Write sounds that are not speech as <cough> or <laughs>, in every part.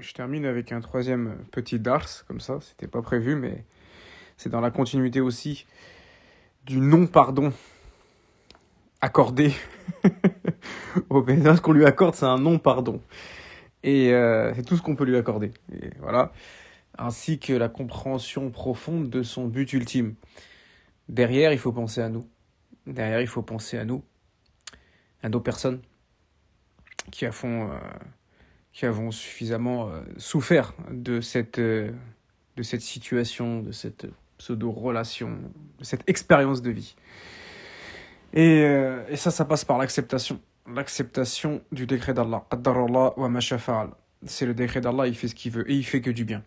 je termine avec un troisième petit dars, comme ça, c'était pas prévu, mais c'est dans la continuité aussi du non-pardon accordé <laughs> au Bénin. Ce qu'on lui accorde, c'est un non-pardon. Et euh, c'est tout ce qu'on peut lui accorder. voilà. Ainsi que la compréhension profonde de son but ultime. Derrière, il faut penser à nous. Derrière, il faut penser à nous, à nos personnes qui, à fond, euh, qui avons suffisamment euh, souffert de cette, euh, de cette situation, de cette pseudo-relation, de cette expérience de vie. Et, euh, et, ça, ça passe par l'acceptation. L'acceptation du décret d'Allah. C'est le décret d'Allah, il fait ce qu'il veut et il fait que du bien.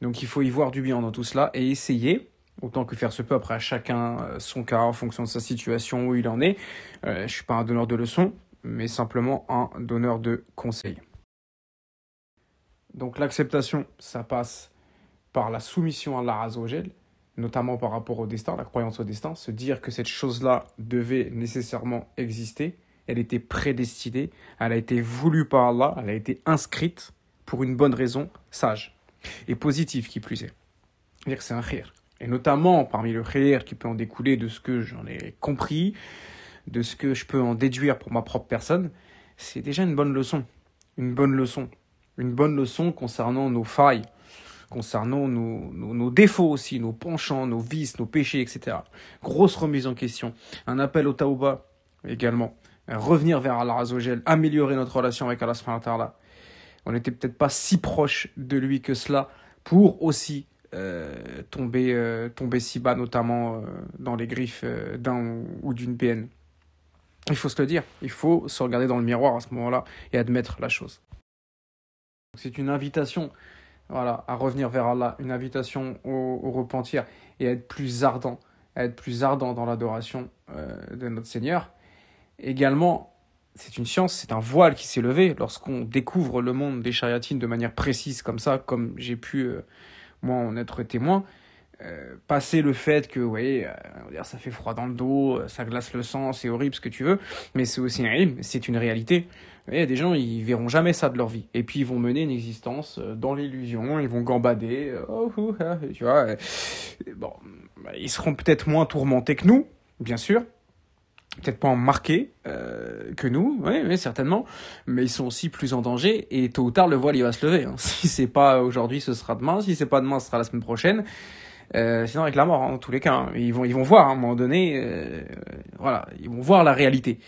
Donc il faut y voir du bien dans tout cela et essayer, autant que faire se peut, après à chacun son cas en fonction de sa situation où il en est. je ne suis pas un donneur de leçons, mais simplement un donneur de conseils. Donc l'acceptation, ça passe par la soumission à Allah gel, notamment par rapport au destin, la croyance au destin, se dire que cette chose-là devait nécessairement exister, elle était prédestinée, elle a été voulue par Allah, elle a été inscrite pour une bonne raison, sage et positive qui plus est. C'est-à-dire que c'est un rire, Et notamment parmi le rire qui peut en découler de ce que j'en ai compris, de ce que je peux en déduire pour ma propre personne, c'est déjà une bonne leçon. Une bonne leçon une bonne leçon concernant nos failles, concernant nos, nos, défauts aussi, nos penchants, nos vices, nos péchés, etc. Grosse remise en question. Un appel au Taouba également. Revenir vers Allah Azogel, améliorer notre relation avec Allah subhanahu On n'était peut-être pas si proche de lui que cela pour aussi euh, tomber, euh, tomber si bas, notamment euh, dans les griffes d'un ou d'une BN. Il faut se le dire, il faut se regarder dans le miroir à ce moment-là et admettre la chose. C'est une invitation voilà, à revenir vers Allah, une invitation au, repentir et à être plus ardent, à être plus ardent dans l'adoration euh, de notre Seigneur. Également, c'est une science, c'est un voile qui s'est levé lorsqu'on découvre le monde des chariatines de manière précise comme ça, comme j'ai pu euh, moi en être témoin. Euh, passer le fait que, voyez, ça fait froid dans le dos, ça glace le sang, c'est horrible ce que tu veux, mais c'est aussi un c'est une réalité il y a des gens, ils verront jamais ça de leur vie. Et puis ils vont mener une existence euh, dans l'illusion, ils vont gambader, euh, oh, ah, tu vois. Euh, bon, bah, ils seront peut-être moins tourmentés que nous, bien sûr. Peut-être pas en marqué que nous, oui, certainement, mais ils sont aussi plus en danger et tôt ou tard le voile il va se lever. Hein. <laughs> Si c'est pas aujourd'hui, ce sera demain. Si c'est pas demain, ce sera la semaine prochaine. Euh, sinon avec la mort, hein, en tous les cas, hein. ils vont ils vont voir à un moment donné, voilà, ils vont voir la réalité.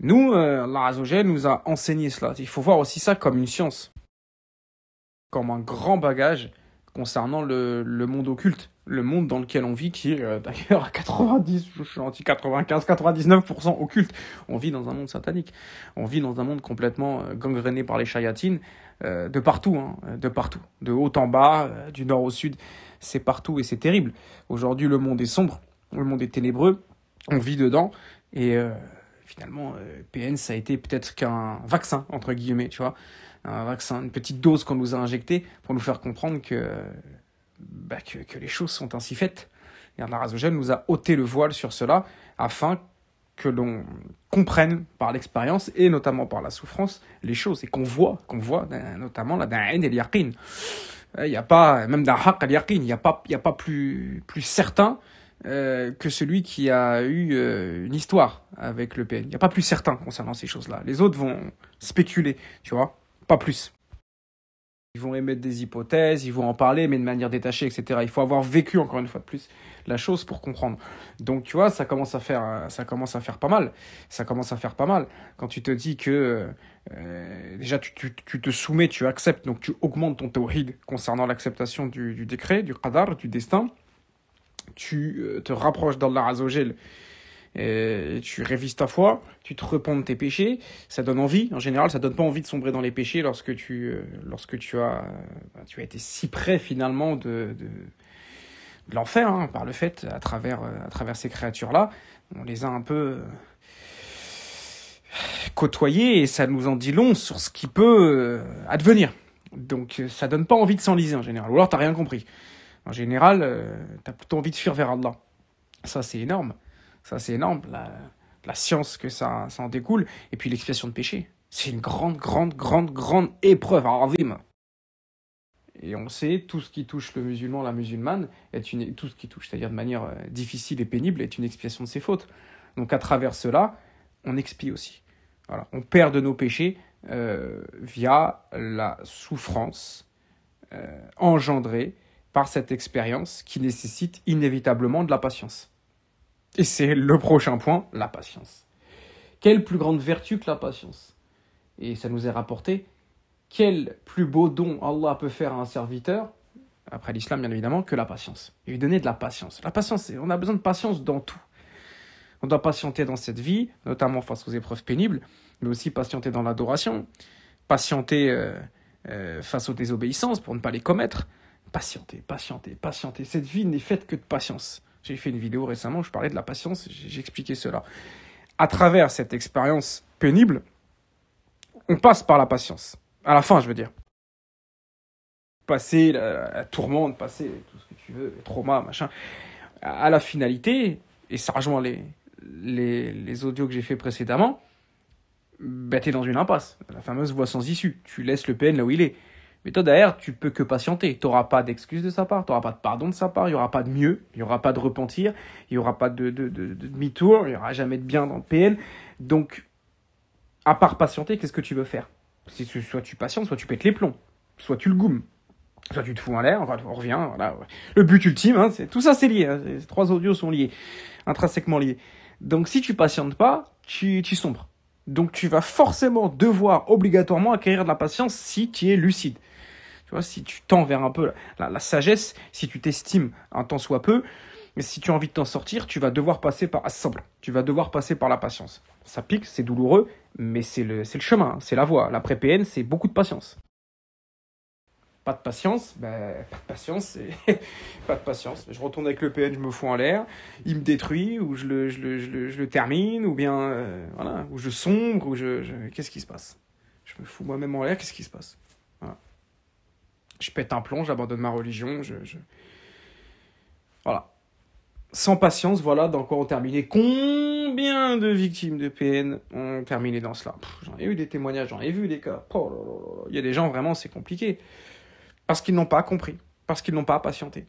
Nous, euh, Allah nous a enseigné cela. Il faut voir aussi ça comme une science, comme un grand bagage concernant le, monde occulte, le monde dans lequel on vit, qui est euh, d'ailleurs à 90, je suis anti 95, 99% occulte. On vit dans un monde satanique. On vit dans un monde complètement euh, gangréné par les chayatines, euh, de partout, hein, de partout, de haut en bas, du nord au sud. C'est partout et c'est terrible. Aujourd'hui, le monde est sombre, le monde est ténébreux. On vit dedans et finalement, euh, PN, ça a été peut-être qu'un vaccin, entre guillemets, tu vois, un vaccin, une petite dose qu'on nous a injectée pour nous faire comprendre que, bah, que, les choses sont ainsi faites. Et la Razogène nous a ôté le voile sur cela afin que l'on comprenne par l'expérience et notamment par la souffrance les choses et qu'on voit, qu'on voit ben, notamment la da'in et l'yaqin. Il euh, n'y a pas, même d'un haq al il n'y a pas, il y a pas plus, plus certain euh, que celui qui a eu euh, une histoire avec le PN. Il n'y a pas plus certain concernant ces choses-là. Les autres vont spéculer, tu vois, pas plus. Ils vont émettre des hypothèses, ils vont en parler, mais de manière détachée, etc. Il faut avoir vécu encore une fois de plus la chose pour comprendre. Donc tu vois, ça commence à faire, euh, ça commence à faire pas mal. Ça commence à faire pas mal quand tu te dis que déjà tu, te soumets, tu acceptes, donc tu augmentes ton tawhid concernant l'acceptation du, du décret, du qadar, du destin tu euh, te rapproches d'Allah la rasogèle, euh, tu révises ta foi, tu te repens de tes péchés, ça donne envie. En général, ça donne pas envie de sombrer dans les péchés lorsque tu, euh, lorsque tu as, tu as été si près finalement de, l'enfer hein, par le fait à travers, à travers ces créatures là. On les a un peu côtoyées et ça nous en dit long sur ce qui peut advenir. Donc ça donne pas envie de s'enliser en général. Ou alors t'as rien compris. En général, euh, tu as plutôt envie de fuir vers Allah. Ça, c'est énorme. Ça, c'est énorme. La, science que ça, en découle. Et puis l'expiation de péché. C'est une grande, grande, grande, grande épreuve. Hein, et on sait, tout ce qui touche le musulman, la musulmane, est une, tout ce qui touche, c'est-à-dire de manière euh, difficile et pénible, est une expiation de ses fautes. Donc à travers cela, on expie aussi. Voilà. On perd de nos péchés euh, via la souffrance engendrée par cette expérience qui nécessite inévitablement de la patience. Et c'est le prochain point, la patience. Quelle plus grande vertu que la patience Et ça nous est rapporté, quel plus beau don Allah peut faire à un serviteur, après l'islam bien évidemment, que la patience. Et lui donner de la patience. La patience, on a besoin de patience dans tout. On doit patienter dans cette vie, notamment face aux épreuves pénibles, mais aussi patienter dans l'adoration, patienter euh, euh, face aux désobéissances pour ne pas les commettre, Patienter, patienter, patienter. Cette vie n'est faite que de patience. J'ai fait une vidéo récemment, où je parlais de la patience, j'expliquais cela. À travers cette expérience pénible, on passe par la patience. À la fin, je veux dire. Passer la, tourmente, passer tout ce que tu veux, les traumas, machin, à la finalité, et ça rejoint les, les, audios que j'ai fait précédemment, ben, tu es dans une impasse, la fameuse voie sans issue. Tu laisses le PN là où il est. Et toi, derrière, tu peux que patienter. Tu n'auras pas d'excuse de sa part, tu n'auras pas de pardon de sa part, il n'y aura pas de mieux, il n'y aura pas de repentir, il n'y aura pas de, demi-tour, il n'y aura jamais de bien dans le PN. Donc, à part patienter, qu'est-ce que tu veux faire Soit tu patientes, soit tu pètes les plombs, soit tu le goumes. Soit tu te fous en l'air, on revient, voilà. Le but ultime, hein, tout ça c'est lié, hein, ces trois audios sont liés, intrinsèquement liés. Donc si tu patientes pas, tu, tu sombres. Donc tu vas forcément devoir obligatoirement acquérir de la patience si tu es lucide. Tu vois, si tu tends vers un peu la, sagesse, si tu t'estimes un tant soit peu, mais si tu as envie de t'en sortir, tu vas devoir passer par ah, Tu vas devoir passer par la patience. Ça pique, c'est douloureux, mais c'est le, le, chemin, c'est la voie. La pré-PN, c'est beaucoup de patience. Pas de patience, ben, pas de patience, <laughs> pas de patience. Je retourne avec le PN, je me fous en l'air, il me détruit, ou je le, je le, termine, ou bien, euh, voilà, ou je sombre, ou je, qu'est-ce qui se passe Je me fous moi-même en l'air, qu'est-ce qui se passe voilà je pète un plomb, j'abandonne ma religion, je, Voilà. Sans patience, voilà dans quoi on terminait. Combien de victimes de PN ont terminé dans cela J'en ai eu des témoignages, j'en ai vu des cas. Oh Il y a des gens, vraiment, c'est compliqué. Parce qu'ils n'ont pas compris. Parce qu'ils n'ont pas patienté.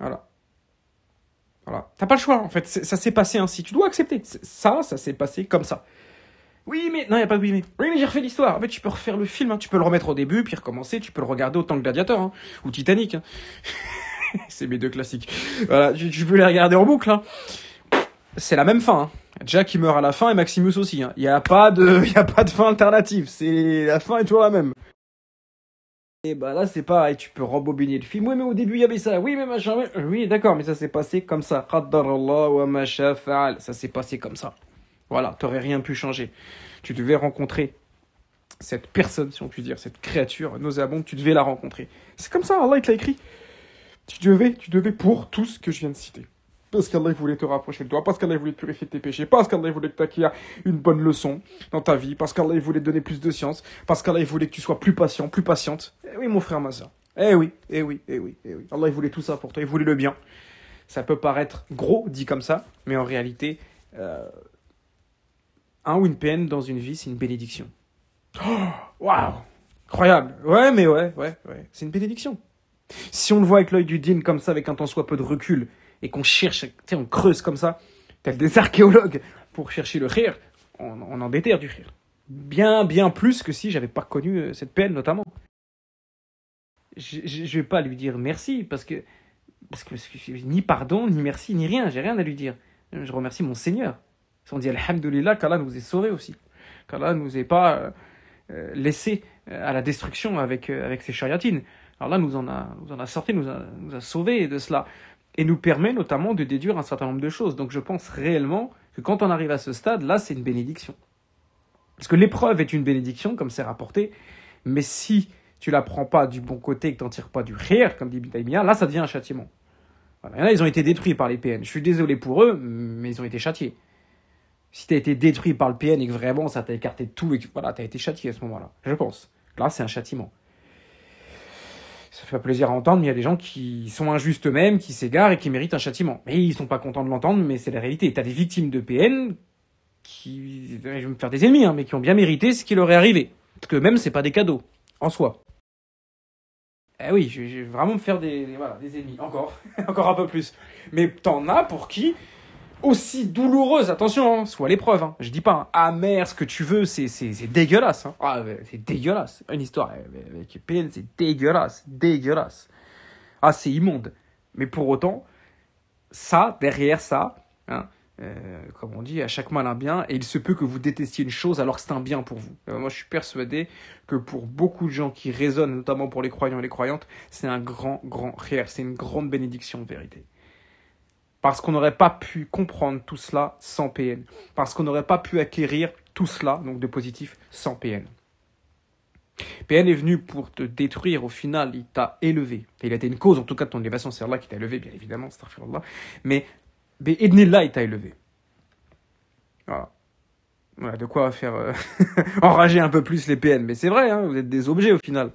Voilà. Voilà. T'as pas le choix, en fait. Ça s'est passé ainsi. Tu dois accepter. Ça, ça s'est passé comme ça. Oui, mais non, il n'y a pas de oui, mais. Oui, mais j'ai refait l'histoire. En fait, tu peux refaire le film. Hein. Tu peux le remettre au début, puis recommencer. Tu peux le regarder autant que Gladiator hein. ou Titanic. Hein. <laughs> c'est mes deux classiques. Voilà, tu, peux les regarder en boucle. C'est la même fin. Jack il meurt à la fin et Maximus aussi. Il n'y a pas de, <laughs> a pas de fin alternative. C'est la fin est toujours la même. Et eh bah ben là c'est pareil, tu peux rembobiner le film. Oui mais au début il y avait ça. Oui mais machin. Oui d'accord mais ça s'est passé comme ça. Ça s'est passé comme ça. Voilà, t'aurais rien pu changer. Tu devais rencontrer cette personne, si on peut dire, cette créature nauséabonde, tu devais la rencontrer. C'est comme ça, Allah, te l'a écrit. Tu devais, tu devais pour tout ce que je viens de citer. Parce qu'Allah voulait te rapprocher de toi, parce qu'Allah voulait te purifier de tes péchés, parce qu'Allah voulait que tu une bonne leçon dans ta vie, parce qu'Allah voulait te donner plus de science, parce qu'Allah voulait que tu sois plus patient, plus patiente. Eh oui, mon frère, ma soeur. Eh oui, eh oui, eh oui, eh oui. Allah, il voulait tout ça pour toi, il voulait le bien. Ça peut paraître gros dit comme ça, mais en réalité, euh, un ou une peine dans une vie, c'est une bénédiction. <gasps> Waouh wow Incroyable Ouais, mais ouais, ouais, ouais. C'est une bénédiction. Si on le voit avec l'œil du din comme ça, avec un temps soit peu de recul, et qu'on cherche, tu sais, on creuse comme ça, tel des <laughs> archéologues, pour chercher le rire, on, en déterre du rire. Bien, bien plus que si j'avais pas connu euh, cette peine, notamment. Je, ne vais pas lui dire merci, parce que, parce que, parce que ni pardon, ni merci, ni rien, j'ai rien à lui dire. Je remercie mon Seigneur. Si on dit Alhamdulillah, qu'Allah nous ait sauvés aussi. Qu'Allah nous ait pas euh, euh, laissés laissé euh, à la destruction avec, avec ses chariatines. là nous en a, nous en a sorti, nous a, nous a sauvés de cela. Et nous permet notamment de déduire un certain nombre de choses. Donc je pense réellement que quand on arrive à ce stade, là, c'est une bénédiction. Parce que l'épreuve est une bénédiction, comme c'est rapporté, mais si tu la prends pas du bon côté et que n'en tires pas du rire, comme dit Bitaïmia, là, ça devient un châtiment. Voilà. Là, ils ont été détruits par les PN. Je suis désolé pour eux, mais ils ont été châtiés si tu as été détruit par le PN et que vraiment ça t'a écarté de tout et voilà, tu as été châtié à ce moment-là, je pense. Là, c'est un châtiment. Ça fait plaisir à entendre, mais il y a des gens qui sont injustes eux-mêmes, qui s'égarent et qui méritent un châtiment. Mais ils sont pas contents de l'entendre, mais c'est la réalité. Tu as des victimes de PN qui, je vais me faire des ennemis, hein, mais qui ont bien mérité ce qui leur est arrivé. Parce que même, c'est pas des cadeaux, en soi. Eh oui, je vais vraiment me faire des, des, voilà, des ennemis, encore, <laughs> encore un peu plus. Mais t'en as pour qui aussi douloureuse, attention, hein, soit l'épreuve, Je hein. je dis pas, hein, amer ce que tu veux, c'est, dégueulasse. Ah, c'est dégueulasse. Une histoire avec peine c'est dégueulasse, dégueulasse. Ah, c'est immonde. Mais pour autant, ça, derrière ça, euh, comme on dit, à chaque mal un bien, et il se peut que vous détestiez une chose alors que c'est un bien pour vous. Euh, moi, je suis persuadé que pour beaucoup de gens qui raisonnent, notamment pour les croyants et les croyantes, c'est un grand, grand rire, c'est une grande bénédiction de vérité. Parce qu'on n'aurait pas pu comprendre tout cela sans PN. Parce qu'on n'aurait pas pu acquérir tout cela, donc de positif, sans PN. PN est venu pour te détruire, au final, il t'a élevé. Il a été une cause, en tout cas, de ton élévation, c'est là qui t'a élevé, bien évidemment, Allah. Mais Ednella, il t'a élevé. Voilà. de quoi faire euh, <laughs> enrager un peu plus les PN. Mais c'est vrai, hein, vous êtes des objets au final.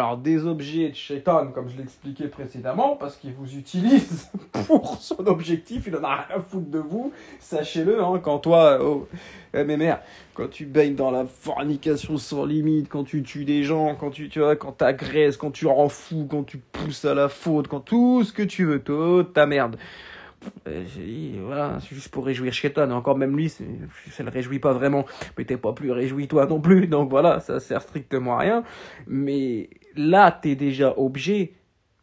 Alors, des objets de shaitan, comme je l'expliquais précédemment, parce qu'il vous utilise <laughs> pour son objectif, il en a rien à foutre de vous. Sachez-le, hein, quand toi, oh, eh, mes quand tu baignes dans la fornication sans limite, quand tu tues des gens, quand tu, tu vois, quand t'agresses, quand tu rends fou, quand tu pousses à la faute, quand tout ce que tu veux, toute ta merde. Euh, voilà, c'est juste pour réjouir Shetan. Encore même lui, ça le réjouit pas vraiment. Mais t'es pas plus réjoui toi non plus. Donc voilà, ça sert strictement à rien. Mais là, t'es déjà objet,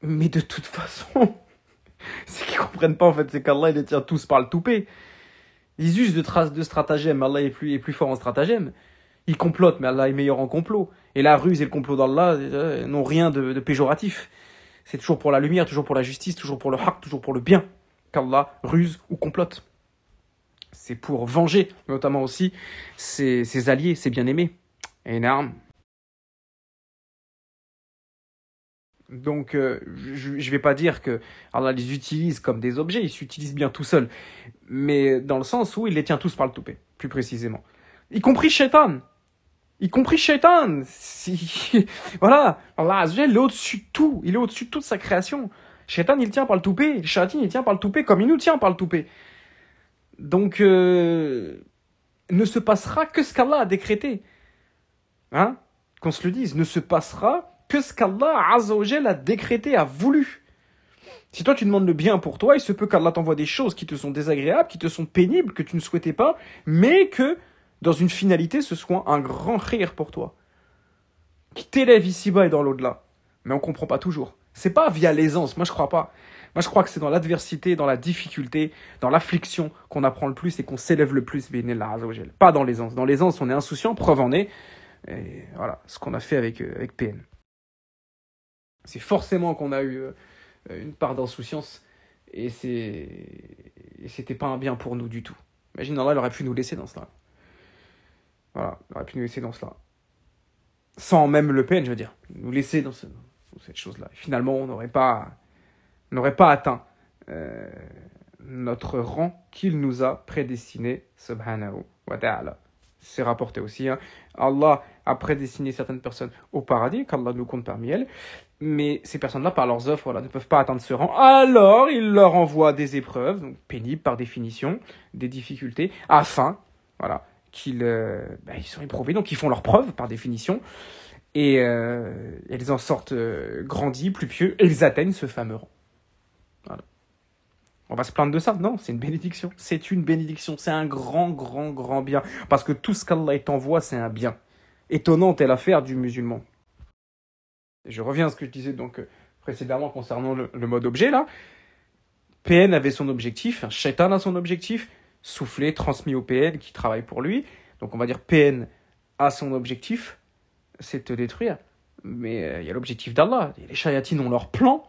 mais de toute façon, <laughs> ce qu'ils comprennent pas en fait, c'est qu'Allah il les tient tous par le toupet. Ils usent de traces de stratagèmes, Allah est plus, est plus fort en stratagème. Ils complotent, mais Allah est meilleur en complot. Et la ruse et le complot d'Allah euh, n'ont rien de, péjoratif. C'est toujours pour la lumière, toujours pour la justice, toujours pour le haq, toujours pour le bien qu'Allah ruse ou complote. C'est pour venger, notamment aussi, ses, alliés, ses bien-aimés. Et Donc, euh, je ne vais pas dire que Allah les utilise comme des objets, ils s'utilisent bien tout seuls. Mais dans le sens où il les tient tous par le toupet, plus précisément. Y compris Shaitan. Y compris Shaitan. Si... <laughs> voilà, Allah là il est au-dessus de tout. Il est au-dessus de toute sa création. Shaitan, il tient par le toupet. Shaitan, il tient par le toupet comme il nous tient par le toupet. Donc, euh, ne se passera que ce qu'Allah a décrété. Hein Qu'on se le dise, ne se passera puisqu'Allah Azzawajal a décrété, a voulu. Si toi tu demandes le bien pour toi, il se peut qu'Allah t'envoie des choses qui te sont désagréables, qui te sont pénibles, que tu ne souhaitais pas, mais que dans une finalité ce soit un grand rire pour toi. Qui t'élève ici-bas et dans l'au-delà. Mais on comprend pas toujours. C'est pas via l'aisance, moi je crois pas. Moi je crois que c'est dans l'adversité, dans la difficulté, dans l'affliction qu'on apprend le plus et qu'on s'élève le plus, Pas dans l'aisance. Dans l'aisance on est insouciant, preuve en est. Et voilà ce qu'on a fait avec, euh, avec PN. C'est forcément qu'on a eu euh, une part d'insouciance et c'était pas un bien pour nous du tout. Imagine, Allah, il aurait pu nous laisser dans cela. Voilà, il aurait pu nous laisser dans cela. Sans même Le peine, je veux dire. Nous laisser dans, cette chose-là. Finalement, on n'aurait pas, n'aurait pas atteint euh, notre rang qu'il nous a prédestiné, subhanahu wa ta'ala. C'est rapporté aussi. Hein. Allah a prédestiné certaines personnes au paradis, qu'Allah nous compte parmi elles mais ces personnes-là, par leurs offres, ne peuvent pas atteindre ce rang. Alors, il leur envoie des épreuves, donc pénibles par définition, des difficultés, afin, voilà, qu'ils euh, bah, soient sont éprouvés, donc ils font leurs preuves par définition, et euh, elles en sortent euh, grandi, plus pieux, et ils atteignent ce fameux rang. On va se plaindre de ça Non, c'est une bénédiction. C'est une bénédiction. C'est un grand, grand, grand bien. Parce que tout ce qu'Allah t'envoie, c'est un bien. Étonnante est l'affaire du musulman je reviens à ce que je disais donc euh, précédemment concernant le, mode objet là, PN avait son objectif, hein, Shaitan a son objectif, soufflé, transmis au PN qui travaille pour lui. Donc on va dire PN a son objectif, c'est te détruire. Mais euh, il y a l'objectif d'Allah. Les chariatines ont leur plan,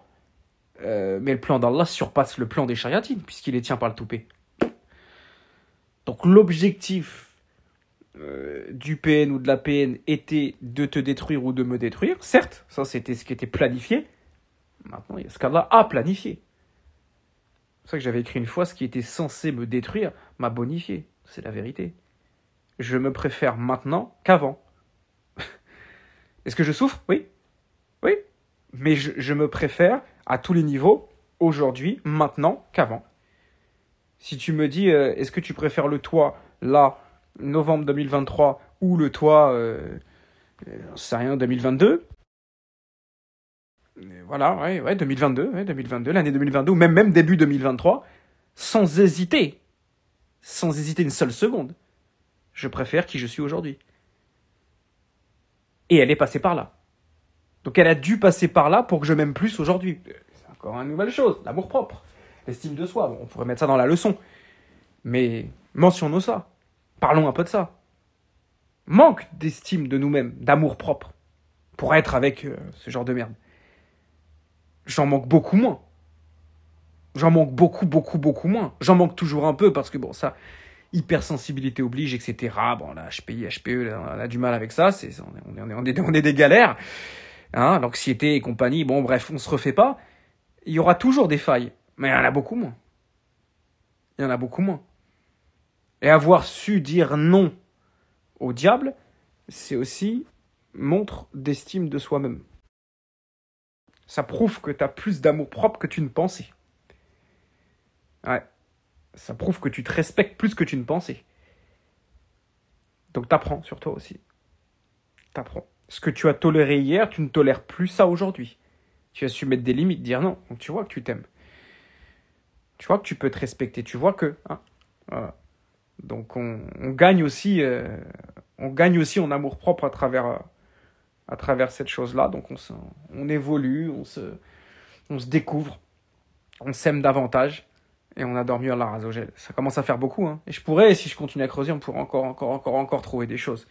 euh, mais le plan d'Allah surpasse le plan des chariatines puisqu'il les tient par le toupet. Donc l'objectif euh, du PN ou de la PN était de te détruire ou de me détruire. Certes, ça c'était ce qui était planifié. Maintenant, il y a ce qu'Allah a planifié. C'est ça que j'avais écrit une fois, ce qui était censé me détruire m'a bonifié. C'est la vérité. Je me préfère maintenant qu'avant. <laughs> Est-ce que je souffre Oui. Oui. Mais je, me préfère à tous les niveaux, aujourd'hui, maintenant qu'avant. Si tu me dis, euh, est-ce que tu préfères le toit, là novembre 2023 ou le toit, euh, euh sais rien, 2022. voilà, ouais, ouais, 2022, 2022, l'année 2022, ou même, même début 2023, sans hésiter, sans hésiter une seule seconde, je préfère qui je suis aujourd'hui. Et elle est passée par là. Donc elle a dû passer par là pour que je m'aime plus aujourd'hui. C'est encore une nouvelle chose, l'amour propre, l'estime de soi. on pourrait mettre ça dans la leçon. Mais mentionnons ça. Parlons un peu de ça. Manque d'estime de nous-mêmes, d'amour propre, pour être avec euh, ce genre de merde. J'en manque beaucoup moins. J'en manque beaucoup, beaucoup, beaucoup moins. J'en manque toujours un peu parce que bon, ça, hypersensibilité oblige, etc. Bon, la HPI, HPE, on a du mal avec ça. C'est, on, est, on, des galères. Hein, l'anxiété et compagnie. Bon, bref, on se refait pas. Il y aura toujours des failles, mais il y en a beaucoup moins. Il y en a beaucoup moins. Et avoir su dire non au diable, c'est aussi montre d'estime de soi-même. Ça prouve que tu as plus d'amour propre que tu ne pensais. Ouais. Ça prouve que tu te respectes plus que tu ne pensais. Donc t'apprends sur toi aussi. T'apprends. Ce que tu as toléré hier, tu ne tolères plus ça aujourd'hui. Tu as su mettre des limites, dire non. Donc tu vois que tu t'aimes. Tu vois que tu peux te respecter. Tu vois que. Hein, voilà. Donc on, on gagne aussi, euh, on gagne aussi en amour propre à travers, euh, à travers cette chose-là. Donc on, on évolue, on se, on se découvre, on s'aime davantage et on adore mieux la gel. Ça commence à faire beaucoup. Hein. Et je pourrais, si je continue à creuser, on pourrait encore, encore, encore, encore trouver des choses.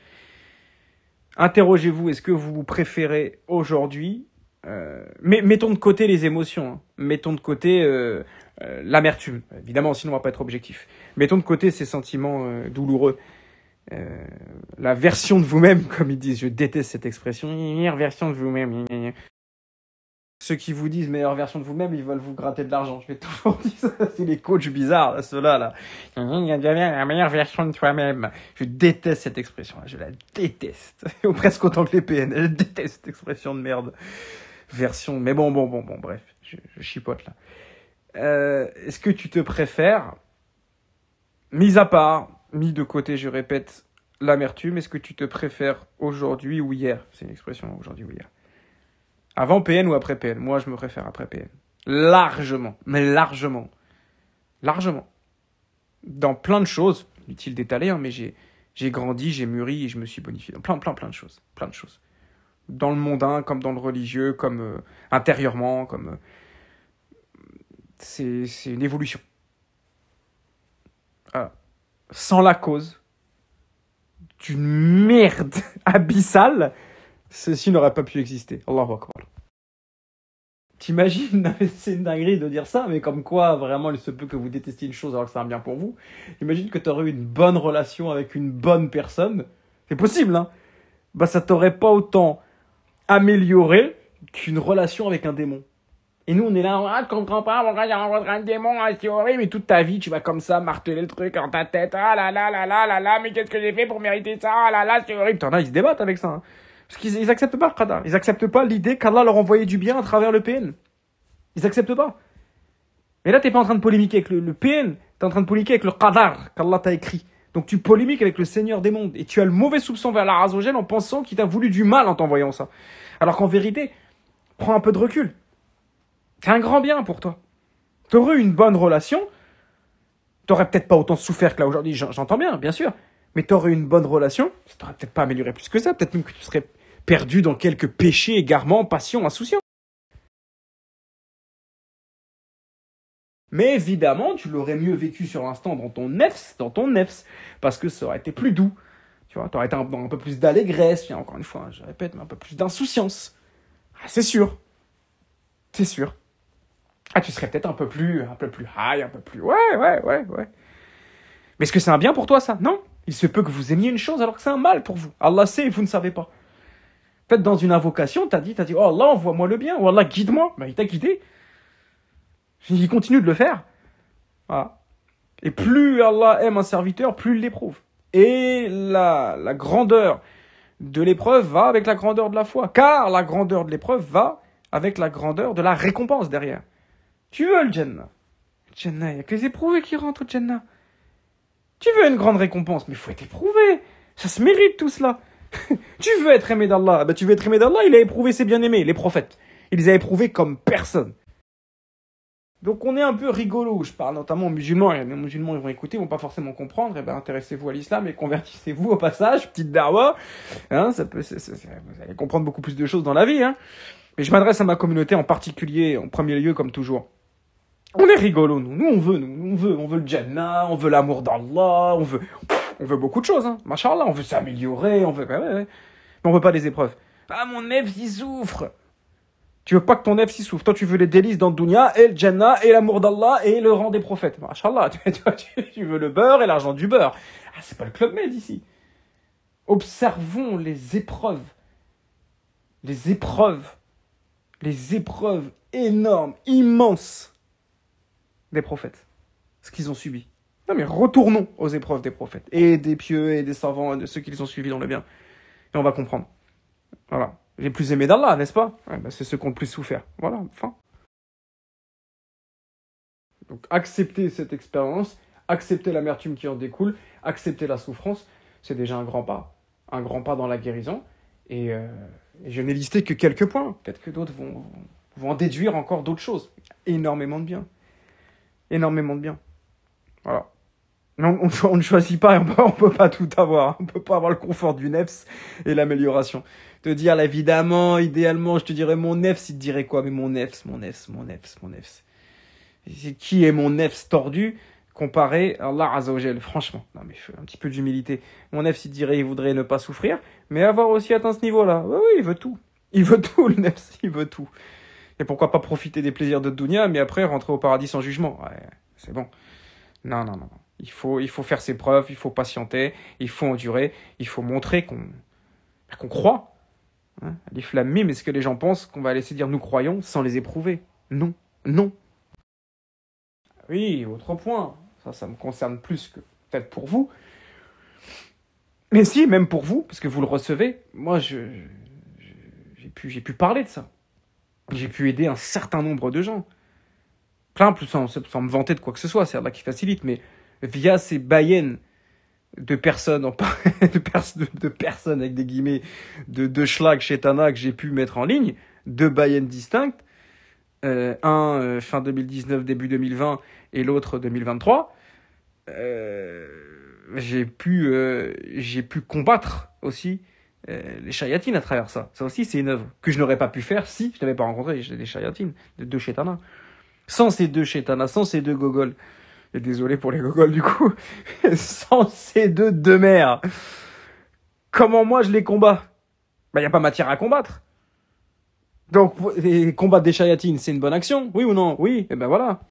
Interrogez-vous, est-ce que vous préférez aujourd'hui euh, mais mettons de côté les émotions, hein. mettons de côté euh, euh, l'amertume, évidemment, sinon on va pas être objectif. Mettons de côté ces sentiments euh, douloureux. la version de vous-même, <laughs> comme ils disent, je déteste cette expression, meilleure version de vous-même. Ceux qui vous disent meilleure version de vous-même, ils veulent vous gratter de l'argent. Je vais toujours <laughs> dire ça, c'est les coachs bizarres, ceux-là. Là. La meilleure version de toi-même. Je déteste cette expression, je la déteste. <laughs> Ou presque autant que les PN, je déteste cette expression de merde version. Mais bon, bon, bon, bon, bref, je, chipote là. Euh, est-ce que tu te préfères, mis à part, mis de côté, je répète, l'amertume, est-ce que tu te préfères aujourd'hui ou hier C'est une expression, aujourd'hui ou hier. Avant PN ou après PN Moi, je me préfère après PN. Largement, mais largement. Largement. Dans plein de choses, Utile d'étaler, hein, mais j'ai grandi, j'ai mûri et je me suis bonifié. Dans plein, plein, plein de choses. Plein de choses dans le mondain comme dans le religieux, comme euh, intérieurement, comme euh, c'est une évolution. Sans la cause d'une merde <laughs> abyssale, ceci n'aurait pas pu exister. Allahu Akbar. T'imagines, <laughs> c'est une dinguerie de dire ça, mais comme quoi vraiment il se peut que vous détestiez une chose alors que c'est un bien pour vous. Imagine que t'aurais eu une bonne relation avec une bonne personne. C'est possible, hein. Bah ça t'aurait pas autant améliorer qu'une relation avec un démon. Et nous, on est là, ah, tu comprends pas, mon gars, j'ai rencontré un démon, hein, c'est horrible, mais toute ta vie, tu vas comme ça marteler le truc en ta tête, ah là là là là là là, mais qu'est-ce que j'ai fait pour mériter ça, ah là là, c'est horrible. T'en as, ils se débattent avec ça. Hein. Parce qu'ils acceptent pas, Qadar. Ils acceptent pas l'idée qu'Allah leur envoyait du bien à travers le PN. Ils acceptent pas. Mais là, t'es pas en train de polémiquer avec le, le PN, t'es en train de polémiquer avec le Qadar qu'Allah t'a écrit. Donc tu polémiques avec le Seigneur des mondes et tu as le mauvais soupçon vers la razogène en pensant qu'il t'a voulu du mal en t'envoyant ça. Alors qu'en vérité, prends un peu de recul. C'est un grand bien pour toi. T'aurais une bonne relation, t'aurais peut-être pas autant souffert que là aujourd'hui, j'entends bien, bien sûr, mais t'aurais une bonne relation, ça t'aurait peut-être pas amélioré plus que ça, peut-être même que tu serais perdu dans quelques péchés, égarements, passions, insouciants. Mais évidemment, tu l'aurais mieux vécu sur l'instant dans ton nefs, dans ton nefs, parce que ça aurait été plus doux. Tu vois, t'aurais été un, un peu plus d'allégresse, encore une fois, hein, je répète, mais un peu plus d'insouciance. Ah, c'est sûr. C'est sûr. Ah, tu serais peut-être un peu plus, un peu plus high, un peu plus. Ouais, ouais, ouais, ouais. Mais est-ce que c'est un bien pour toi, ça Non. Il se peut que vous aimiez une chose alors que c'est un mal pour vous. Allah sait et vous ne savez pas. Peut-être dans une invocation, t'as dit, t'as dit, oh Allah, envoie-moi le bien, Oh Allah, guide-moi. Bah, il t'a guidé. Il continue de le faire. Voilà. Et plus Allah aime un serviteur, plus il l'éprouve. Et la, la grandeur de l'épreuve va avec la grandeur de la foi. Car la grandeur de l'épreuve va avec la grandeur de la récompense derrière. Tu veux le Jannah. Jannah, il n'y a que les éprouvés qui rentrent au Jannah. Tu veux une grande récompense, mais il faut être éprouvé. Ça se mérite tout cela. <laughs> tu veux être aimé d'Allah. Bah, tu veux être aimé d'Allah, il a éprouvé ses bien-aimés, les prophètes. Il les a éprouvés comme personne. Donc on est un peu rigolo, je parle notamment aux musulmans, et les musulmans ils vont écouter, ils vont pas forcément comprendre, et ben intéressez-vous à l'islam et convertissez-vous au passage, petite darwa, hein, ça peut, vous allez comprendre beaucoup plus de choses dans la vie, hein. Mais je m'adresse à ma communauté en particulier, en premier lieu comme toujours. On est rigolo, nous, nous on veut, on veut, on veut le Jannah, on veut l'amour d'Allah, on veut, on veut beaucoup de choses, hein, machallah, on veut s'améliorer, on veut, mais on veut pas des épreuves. Ah mon nef, il souffre tu veux pas que ton nef s'y souffre. Toi, tu veux les délices dans et le Jannah, et l'amour d'Allah, et le rang des prophètes. Mashallah. <laughs> tu, veux le beurre et l'argent du beurre. Ah, c'est pas le Club Med ici. Observons les épreuves. Les épreuves. Les épreuves énormes, immenses des prophètes. Ce qu'ils ont subi. Non mais retournons aux épreuves des prophètes. Et des pieux, et des savants, et de ceux qui les ont suivis dans le bien. Et on va comprendre. Voilà les plus aimés d'Allah, n'est-ce pas bah, C'est ceux qui ont le plus souffert. Voilà, enfin. Donc accepter cette expérience, accepter l'amertume qui en découle, accepter la souffrance, c'est déjà un grand pas. Un grand pas dans la guérison. Et, euh, je n'ai listé que quelques points. Peut-être que d'autres vont, vont en déduire encore d'autres choses. Énormément de bien. Énormément de bien. Voilà on, ne choisit pas, on peut, peut pas tout avoir. On peut pas avoir le confort du Nefs et l'amélioration. Te dire, là, évidemment, idéalement, je te dirais mon Nefs, il te dirait quoi Mais mon Nefs, mon Nefs, mon Nefs, mon Nefs. Qui est mon Nefs tordu comparé à Allah Azzawajal, franchement. Non, mais un petit peu d'humilité. Mon Nefs, il dirait, il voudrait ne pas souffrir, mais avoir aussi atteint ce niveau-là. Oui, oui, il veut tout. Il veut tout, le Nefs, il veut tout. Et pourquoi pas profiter des plaisirs de Dunia, mais après rentrer au paradis sans jugement. Ouais, c'est bon. Non, non, non, non. Il faut, il faut faire ses preuves, il faut patienter, il faut endurer, il faut montrer qu'on bah, qu'on croit. Hein les flammes mais est-ce que les gens pensent qu'on va laisser dire nous croyons sans les éprouver Non, non. Oui, autre point, ça, ça me concerne plus que peut-être pour vous. Mais si, même pour vous, parce que vous le recevez, moi, je, j'ai, pu, j'ai pu parler de ça. J'ai pu aider un certain nombre de gens. Plein, plus sans, sans me vanter de quoi que ce soit, c'est là qui facilite, mais via ces bayennes de personnes, en <laughs> de, personnes avec des guillemets, de, de schlag chez que j'ai pu mettre en ligne, euh, euh, deux bayennes distinctes, un fin 2019, début 2020 et l'autre 2023, euh, j'ai pu, j'ai pu combattre aussi les chayatines à travers ça. Ça aussi, c'est une œuvre que je n'aurais pas pu faire si je n'avais pas rencontré les chayatines de deux chétanas. Sans ces deux chétanas, sans ces deux Gogol et désolé pour les gogoles du coup. <laughs> Sans ces deux de mer, comment moi je les combats Bah, il n'y a pas matière à combattre. Donc, les des chayatines, c'est une bonne action Oui ou non Oui, et eh ben voilà.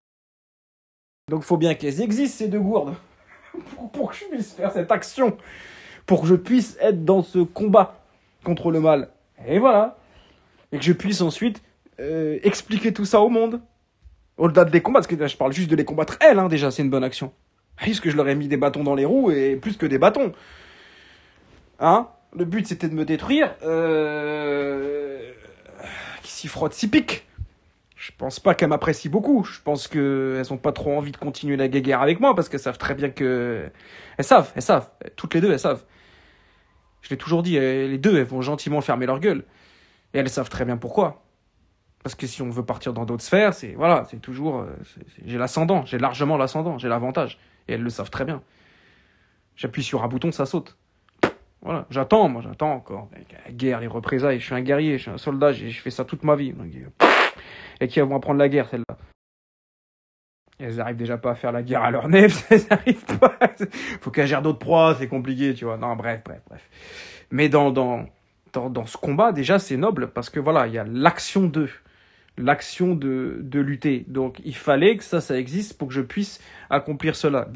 Donc, faut bien qu'elles existent, ces deux gourdes, <laughs> pour, que je puisse faire cette action, pour que je puisse être dans ce combat contre le mal. Et voilà. Et que je puisse ensuite euh, expliquer tout ça au monde. Au-delà de les combattre, parce que je parle juste de les combattre elles, hein, déjà, c'est une bonne action. Est-ce que je leur ai mis des bâtons dans les roues et plus que des bâtons. Hein Le but c'était de me détruire. Euh... Qui s'y frotte, s'y pique. Je pense pas qu'elles m'apprécient beaucoup. Je pense qu'elles ont pas trop envie de continuer la guéguerre avec moi parce qu'elles savent très bien que. Elles savent, elles savent. Toutes les deux, elles savent. Je l'ai toujours dit, euh, les deux, elles vont gentiment fermer leur gueule. Et elles savent très bien pourquoi. Parce que si on veut partir dans d'autres sphères, c'est voilà, c'est toujours. Euh, j'ai l'ascendant, j'ai largement l'ascendant, j'ai l'avantage. Et elles le savent très bien. J'appuie sur un bouton, ça saute. Voilà, j'attends, moi j'attends encore. La guerre, les représailles, je suis un guerrier, je suis un soldat, je fais ça toute ma vie. Euh, et qui vont apprendre la guerre, celle-là Elles arrivent déjà pas à faire la guerre à leur nez, <laughs> elles arrivent pas. Faut qu'elles gèrent d'autres proies, c'est compliqué, tu vois. Non, bref, bref, bref. Mais dans, dans, dans, ce combat, déjà, c'est noble parce que voilà, il y a l'action d'eux l'action de, de lutter. Donc il fallait que ça, ça existe pour que je puisse accomplir cela.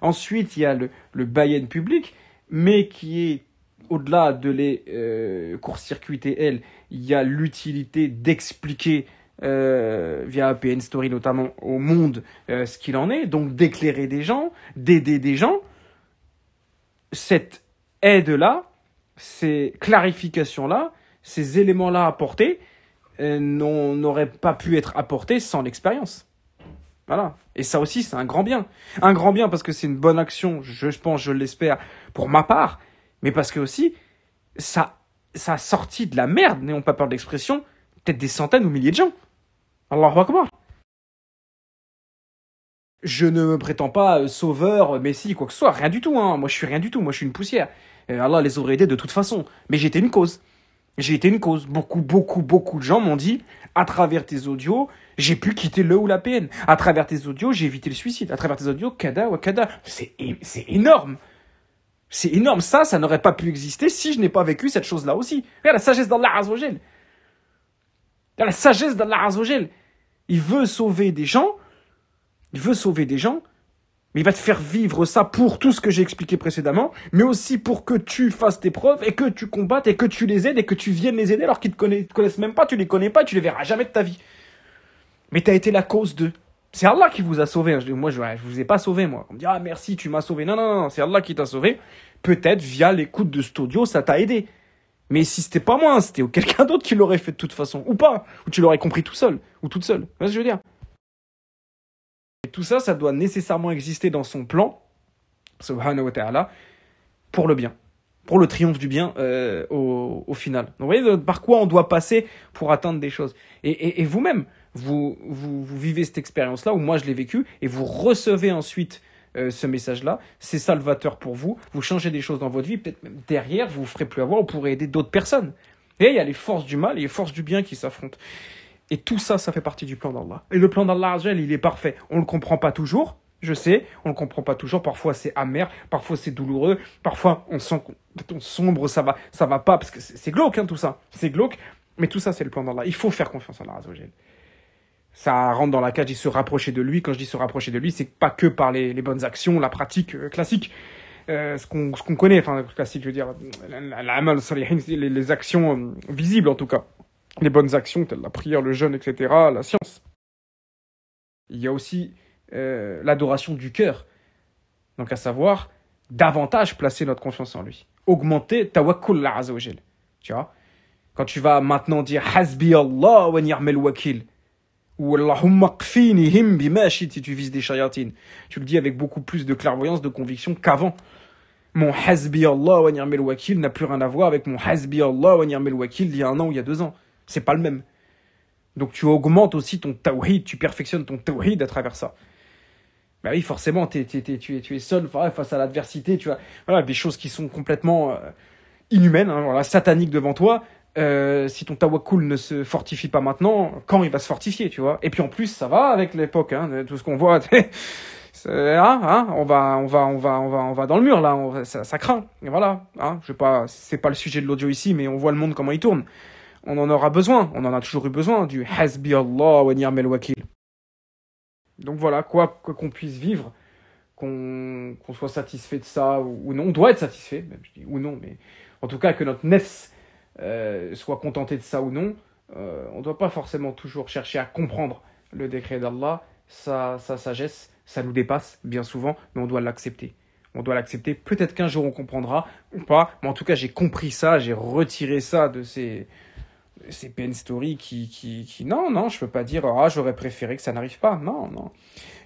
Ensuite, il y a le, le public, mais qui est au-delà de les euh, court-circuiter, elle, il y a l'utilité d'expliquer euh, via APN Story notamment au monde euh, ce qu'il en est, donc d'éclairer des gens, d'aider des gens. Cette aide-là, ces clarifications-là, ces éléments-là apportés, euh, n'aurait pas pu être apporté sans l'expérience. Voilà. Et ça aussi, c'est un grand bien. Un grand bien parce que c'est une bonne action, je, pense, je l'espère, pour ma part, mais parce que aussi, ça, ça a sorti de la merde, n'ayons pas peur de l'expression, peut-être des centaines ou milliers de gens. Allahu comment. Je ne me prétends pas euh, sauveur, messie, quoi que ce soit, rien du tout. Hein. Moi, je suis rien du tout, moi, je suis une poussière. Et euh, Allah les aurait aidés de toute façon, mais j'étais une cause j'ai été une cause. Beaucoup, beaucoup, beaucoup de gens m'ont dit, à travers tes audios, j'ai pu quitter le ou la PN. À travers tes audios, j'ai évité le suicide. À travers tes audios, kada kada. C'est énorme. C'est énorme. Ça, ça n'aurait pas pu exister si je n'ai pas vécu cette chose-là aussi. Regarde la sagesse d'Allah Regarde La sagesse d'Allah Azzawajal. Il veut sauver des gens. Il veut sauver des gens mais il va te faire vivre ça pour tout ce que j'ai expliqué précédemment, mais aussi pour que tu fasses tes preuves et que tu combattes et que tu les aides et que tu viennes les aider alors qu'ils ne te connaissent même pas, tu les connais pas, tu les verras jamais de ta vie. Mais tu as été la cause de. C'est Allah qui vous a sauvé. Hein. Moi, je ne vous ai pas sauvé, moi. On me dit, ah merci, tu m'as sauvé. Non, non, non, c'est Allah qui t'a sauvé. Peut-être via l'écoute de cet audio, ça t'a aidé. Mais si c'était pas moi, hein, c'était quelqu'un d'autre qui l'aurait fait de toute façon. Ou pas. Ou tu l'aurais compris tout seul. Ou toute seule. Tu ce que je veux dire et tout ça, ça doit nécessairement exister dans son plan, subhanahu wa ta'ala, pour le bien, pour le triomphe du bien euh, au, au, final. vous voyez par quoi on doit passer pour atteindre des choses. Et, et, et vous-même, vous, vous, vivez cette expérience-là, ou moi je l'ai vécue, et vous recevez ensuite euh, ce message-là. C'est salvateur pour vous. Vous changez des choses dans votre vie. Peut-être même derrière, vous ne vous ferez plus avoir. Vous pourrez aider d'autres personnes. Et il y a les forces du mal et les forces du bien qui s'affrontent. Et tout ça, ça fait partie du plan d'Allah. Et le plan d'Allah, il est parfait. On ne le comprend pas toujours, je sais, on ne le comprend pas toujours. Parfois, c'est amer, parfois, c'est douloureux, parfois, on, sent, on sombre, ça va, ça va pas, parce que c'est glauque, hein, tout ça. C'est glauque, mais tout ça, c'est le plan d'Allah. Il faut faire confiance à Allah Ça rentre dans la cage, il se rapprocher de lui. Quand je dis se rapprocher de lui, c'est pas que par les, bonnes actions, la pratique euh, classique. Euh, ce qu'on connaît, enfin classique, je veux dire, les, actions euh, visibles en tout cas les bonnes actions telles la prière, le jeûne, etc., la science. Il y a aussi euh, l'adoration du cœur. Donc à savoir, davantage placer notre confiance en lui. Augmenter tawakkul azawajal. Tu vois Quand tu vas maintenant dire Hasbi Allah wa ni'mal wakil ou Allahumma qfinihim bima si tu vises des shayatines. Tu le dis avec beaucoup plus de clairvoyance, de conviction qu'avant. Mon Hasbi Allah wa ni'mal wakil n'a plus rien à voir avec mon Hasbi Allah wa ni'mal wakil il y a un an ou il y a deux ans. C'est pas le même. Donc tu augmentes aussi ton tawhid, tu perfectionnes ton tawhid à travers ça. Bah oui, forcément, tu, es, tu es seul face à l'adversité, tu vois. Voilà, des choses qui sont complètement inhumaines, voilà, sataniques devant toi. si ton tawakul ne se fortifie pas maintenant, quand il va se fortifier, tu vois Et puis en plus, ça va avec l'époque, tout ce qu'on voit. on va, on va, on va, on va, on va dans le mur là. ça, craint. voilà. je pas, c'est pas le sujet de l'audio ici, mais on voit le monde comment il tourne on en aura besoin, on en a toujours eu besoin du Hasbi Allah wa ni'mal wakil. Donc voilà, quoi qu'on puisse vivre, qu'on soit satisfait de ça ou, non, on doit être satisfait, même je dis ou non, mais en tout cas que notre naissance euh, soit contenté de ça ou non, euh, on ne doit pas forcément toujours chercher à comprendre le décret d'Allah, sa, sa sagesse, ça nous dépasse bien souvent, mais on doit l'accepter. On doit l'accepter. Peut-être qu'un jour on comprendra ou pas, mais en tout cas j'ai compris ça, j'ai retiré ça de ces, c'est PN Story qui, qui, qui, Non, non, je ne peux pas dire « Ah, j'aurais préféré que ça n'arrive pas ». Non, non.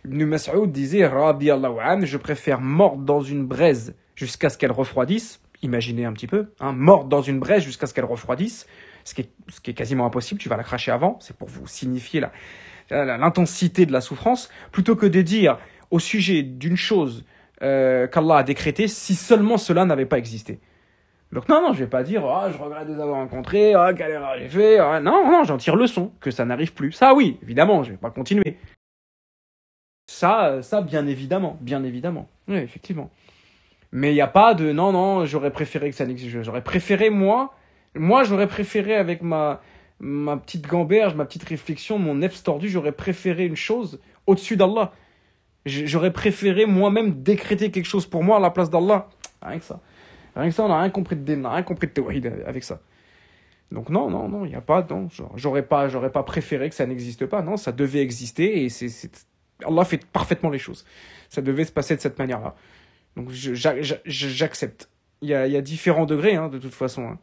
Ibn Mas'ud disait « Rabbi an, je préfère morte dans une braise jusqu'à ce qu'elle refroidisse ». Imaginez un petit peu, hein, mordre dans une braise jusqu'à ce qu'elle refroidisse, ce qui, est, ce qui est quasiment impossible, tu vas la cracher avant, c'est pour vous signifier l'intensité de la souffrance, plutôt que de dire au sujet d'une chose euh, qu'Allah a décrétée si seulement cela n'avait pas existé. Donc non, non, je vais pas dire, ah, je regrette de les avoir rencontrés, ah, oh, quelle erreur j'ai fait, ah, non, non, j'en tire leçon, que ça n'arrive plus. Ça, oui, évidemment, je vais pas continuer. Ça, ça, bien évidemment, bien évidemment, oui, effectivement. Mais il n'y a pas de, non, non, j'aurais préféré que ça n'existe, j'aurais préféré, moi, moi, j'aurais préféré avec ma, ma petite gamberge, ma petite réflexion, mon nef tordu, j'aurais préféré une chose au-dessus d'Allah. J'aurais préféré moi-même décréter quelque chose pour moi à la place d'Allah. Rien que ça. Rien que ça, on n'a rien compris de rien compris de Tawhid avec ça. Donc non, non, non, il n'y a pas, non, j'aurais pas, j'aurais pas préféré que ça n'existe pas, non, ça devait exister et c'est, Allah fait parfaitement les choses. Ça devait se passer de cette manière-là. Donc j'accepte. Il y a, différents degrés, hein, de toute façon. Hein.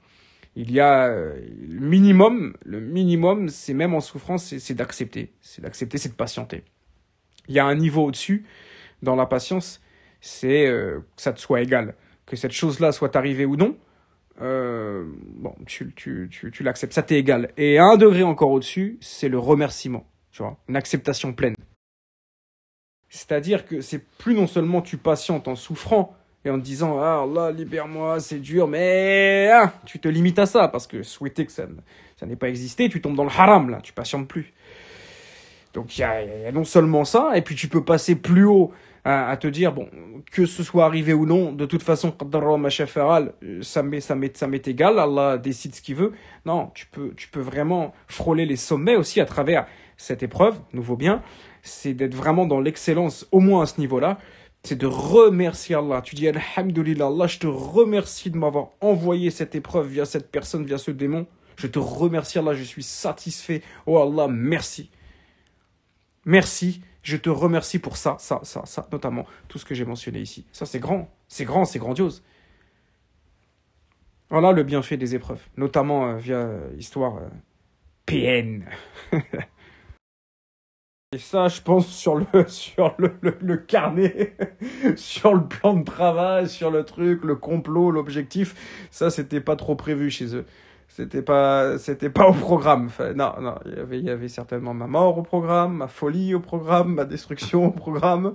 Il y a euh, le minimum, le minimum, c'est même en souffrance, c'est d'accepter, c'est d'accepter, c'est de patienter. Il y a un niveau au-dessus dans la patience, c'est euh, que ça te soit égal que cette chose-là soit arrivée ou non, euh, bon, tu, l'acceptes, ça t'est égal. Et un degré encore au-dessus, c'est le remerciement, tu vois, une acceptation pleine. C'est-à-dire que c'est plus non seulement tu patientes en souffrant et en te disant Ah là libère-moi, c'est dur, mais hein, tu te limites à ça parce que souhaiter que ça, n'ait pas existé, tu tombes dans le haram là, tu patientes plus. Donc il y, a non seulement ça, et puis tu peux passer plus haut à, te dire, bon, que ce soit arrivé ou non, de toute façon, euh, ça m'est, ça met ça m'est égal, Allah décide ce qu'il veut. Non, tu peux, tu peux vraiment frôler les sommets aussi à travers cette épreuve, nouveau bien, c'est d'être vraiment dans l'excellence, au moins à ce niveau-là, c'est de remercier Allah. Tu dis, Alhamdulillah, Allah, je te remercie de m'avoir envoyé cette épreuve via cette personne, via ce démon. Je te remercie, Allah, je suis satisfait. Oh Allah, merci. Merci je te remercie pour ça, ça, ça, ça, notamment tout ce que j'ai mentionné ici. Ça, c'est grand, c'est grand, c'est grandiose. Voilà le bienfait des épreuves, notamment euh, via l'histoire euh, euh, PN. <laughs> Et ça, je pense, sur le, <laughs> sur le, le, le carnet, <laughs> sur le plan de travail, sur le truc, le complot, l'objectif, ça, c'était pas trop prévu chez eux c'était pas c'était pas au programme non non il y avait il y avait certainement ma mort au programme ma folie au programme ma destruction au programme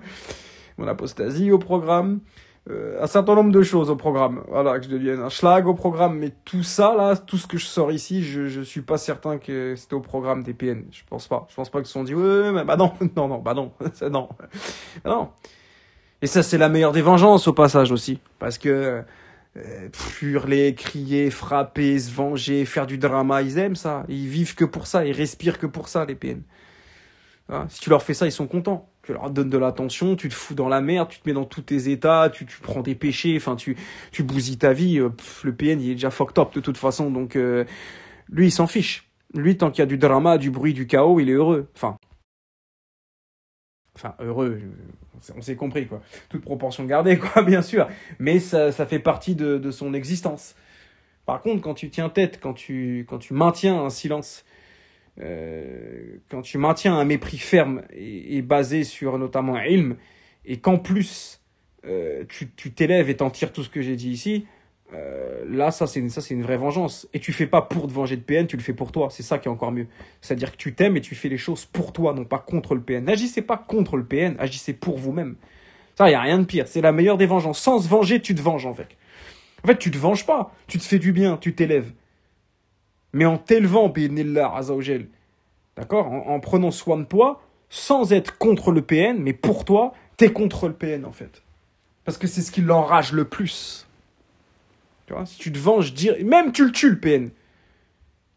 mon apostasie au programme euh, un certain nombre de choses au programme voilà que je devienne un schlag au programme mais tout ça là tout ce que je sors ici je je suis pas certain que c'était au programme des PN je pense pas je pense pas que ce sont dit ouais mais bah non <laughs> non non bah non <laughs> non non et ça c'est la meilleure des vengeances au passage aussi parce que euh, furler, hurler, crier, frapper, se venger, faire du drama. Ils aiment ça. Ils vivent que pour ça. Ils respirent que pour ça, les PN. Ah, si tu leur fais ça, ils sont contents. Tu leur donnes de l'attention, tu te fous dans la merde, tu te mets dans tous tes états, tu, tu prends des péchés, enfin, tu, tu bousilles ta vie. Euh, le PN, il est déjà fucked up de toute façon. Donc, euh, lui, il s'en fiche. Lui, tant qu'il y a du drama, du bruit, du chaos, il est heureux. Enfin. Enfin, heureux on s'est compris, quoi. Toute proportion gardée, <laughs> quoi, bien sûr. Mais ça, fait partie de, son existence. Par contre, quand tu tiens tête, quand tu, maintiens un silence, euh, quand tu maintiens un mépris ferme et, basé sur notamment un ilm, et qu'en plus euh, tu t'élèves et t'en tires tout ce que j'ai dit ici, euh, là, ça c'est, ça, une vraie vengeance. Et tu fais pas pour te venger de PN, tu le fais pour toi. C'est ça qui est encore mieux. C'est-à-dire que tu t'aimes et tu fais les choses pour toi, non pas contre le PN. N'agissez pas contre le PN, agissez pour vous-même. Ça, il n'y a rien de pire. C'est la meilleure des vengeances. Sans se venger, tu te venges, en fait. En fait, tu te venges pas. Tu te fais du bien, tu t'élèves. Mais en t'élevant, Azaogel, d'accord en, prenant soin de toi, sans être contre le PN, mais pour toi, t'es contre le PN, en fait. Parce que c'est ce qui l'enrage le plus si tu te venges, dire, même tu le tues, le PN.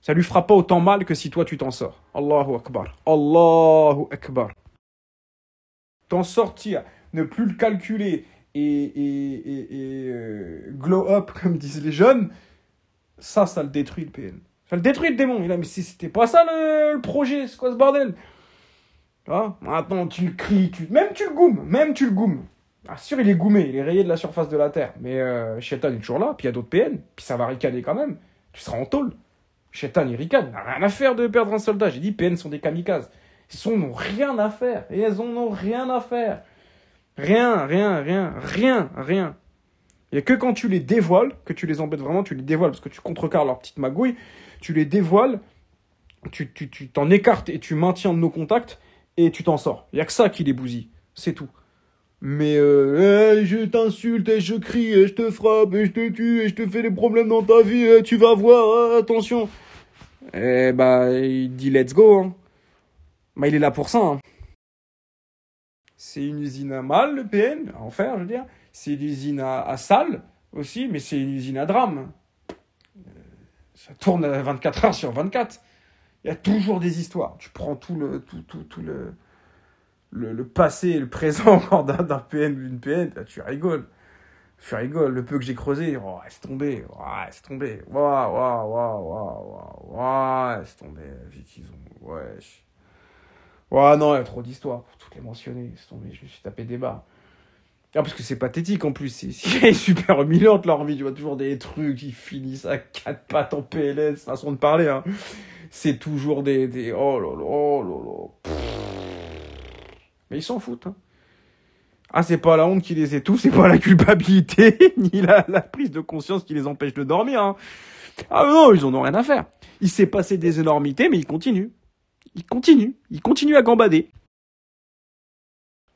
Ça lui fera pas autant mal que si toi tu t'en sors. Allahu Akbar. Allahu Akbar. T'en sortir, ne plus le calculer et, euh, glow up, <laughs> comme disent les jeunes, ça, ça le détruit le PN. Ça le détruit le démon. Il a, mais c'était pas ça le, projet, c'est quoi ce bordel tu Maintenant, tu le cries, tu... même tu le goumes, même tu le goumes. Ah, sûr, il est goumé, il est rayé de la surface de la Terre. Mais euh, est toujours là, puis il y a d'autres PN, puis ça va ricaner quand même. Tu seras en tôle. Shetan, il ricane. Rien à faire de perdre un soldat. J'ai dit, PN sont des kamikazes. Ils n'ont rien à faire. Et elles en ont rien à faire. Rien, rien, rien, rien, rien. Il n'y a que quand tu les dévoiles, que tu les embêtes vraiment, tu les dévoiles, parce que tu contrecarres leur petite magouille, tu les dévoiles, tu t'en tu, écartes et tu maintiens nos contacts, et tu t'en sors. Il n'y a que ça qui les bousille. C'est tout. Mais euh, je t'insulte et je crie et je te frappe et je te tue et je te fais des problèmes dans ta vie eh, tu vas voir, hein, attention. Eh bah, il dit let's go. Hein. Bah, il est là pour ça. Hein. C'est une usine à mal, le PN, à enfer, je veux dire. C'est une usine à, salle sale aussi, mais c'est une usine à drame. Euh, ça tourne 24 heures sur 24. Il y a toujours des histoires. Tu prends tout le, tout, tout, tout le, le, le passé et le présent <laughs> d'un PN d'une PN, bah, tu rigoles. Tu rigoles, le peu que j'ai creusé, oh, tombé. tombé oh, c'est tombé waouh, waouh, waouh, waouh, waouh, C'est tombé, la vie ont, wesh. Ouais, non, il y a trop d'histoires pour toutes les mentionner, c'est tombé. je me suis tapé des bas. Ah, parce que c'est pathétique en plus, c'est <laughs> super humiliant leur vie, tu vois, toujours des trucs, qui finissent à quatre pattes en PLS, façon de parler, hein. C'est toujours des, des, oh là là, oh là mais ils s'en foutent. Hein. Ah, c'est pas la honte qui les étouffe, c'est pas la culpabilité, <laughs> ni la, prise de conscience qui les empêche de dormir. Hein. Ah non, ils en ont rien à faire. Il s'est passé des énormités, mais ils continuent. Ils continuent. Ils continuent à gambader.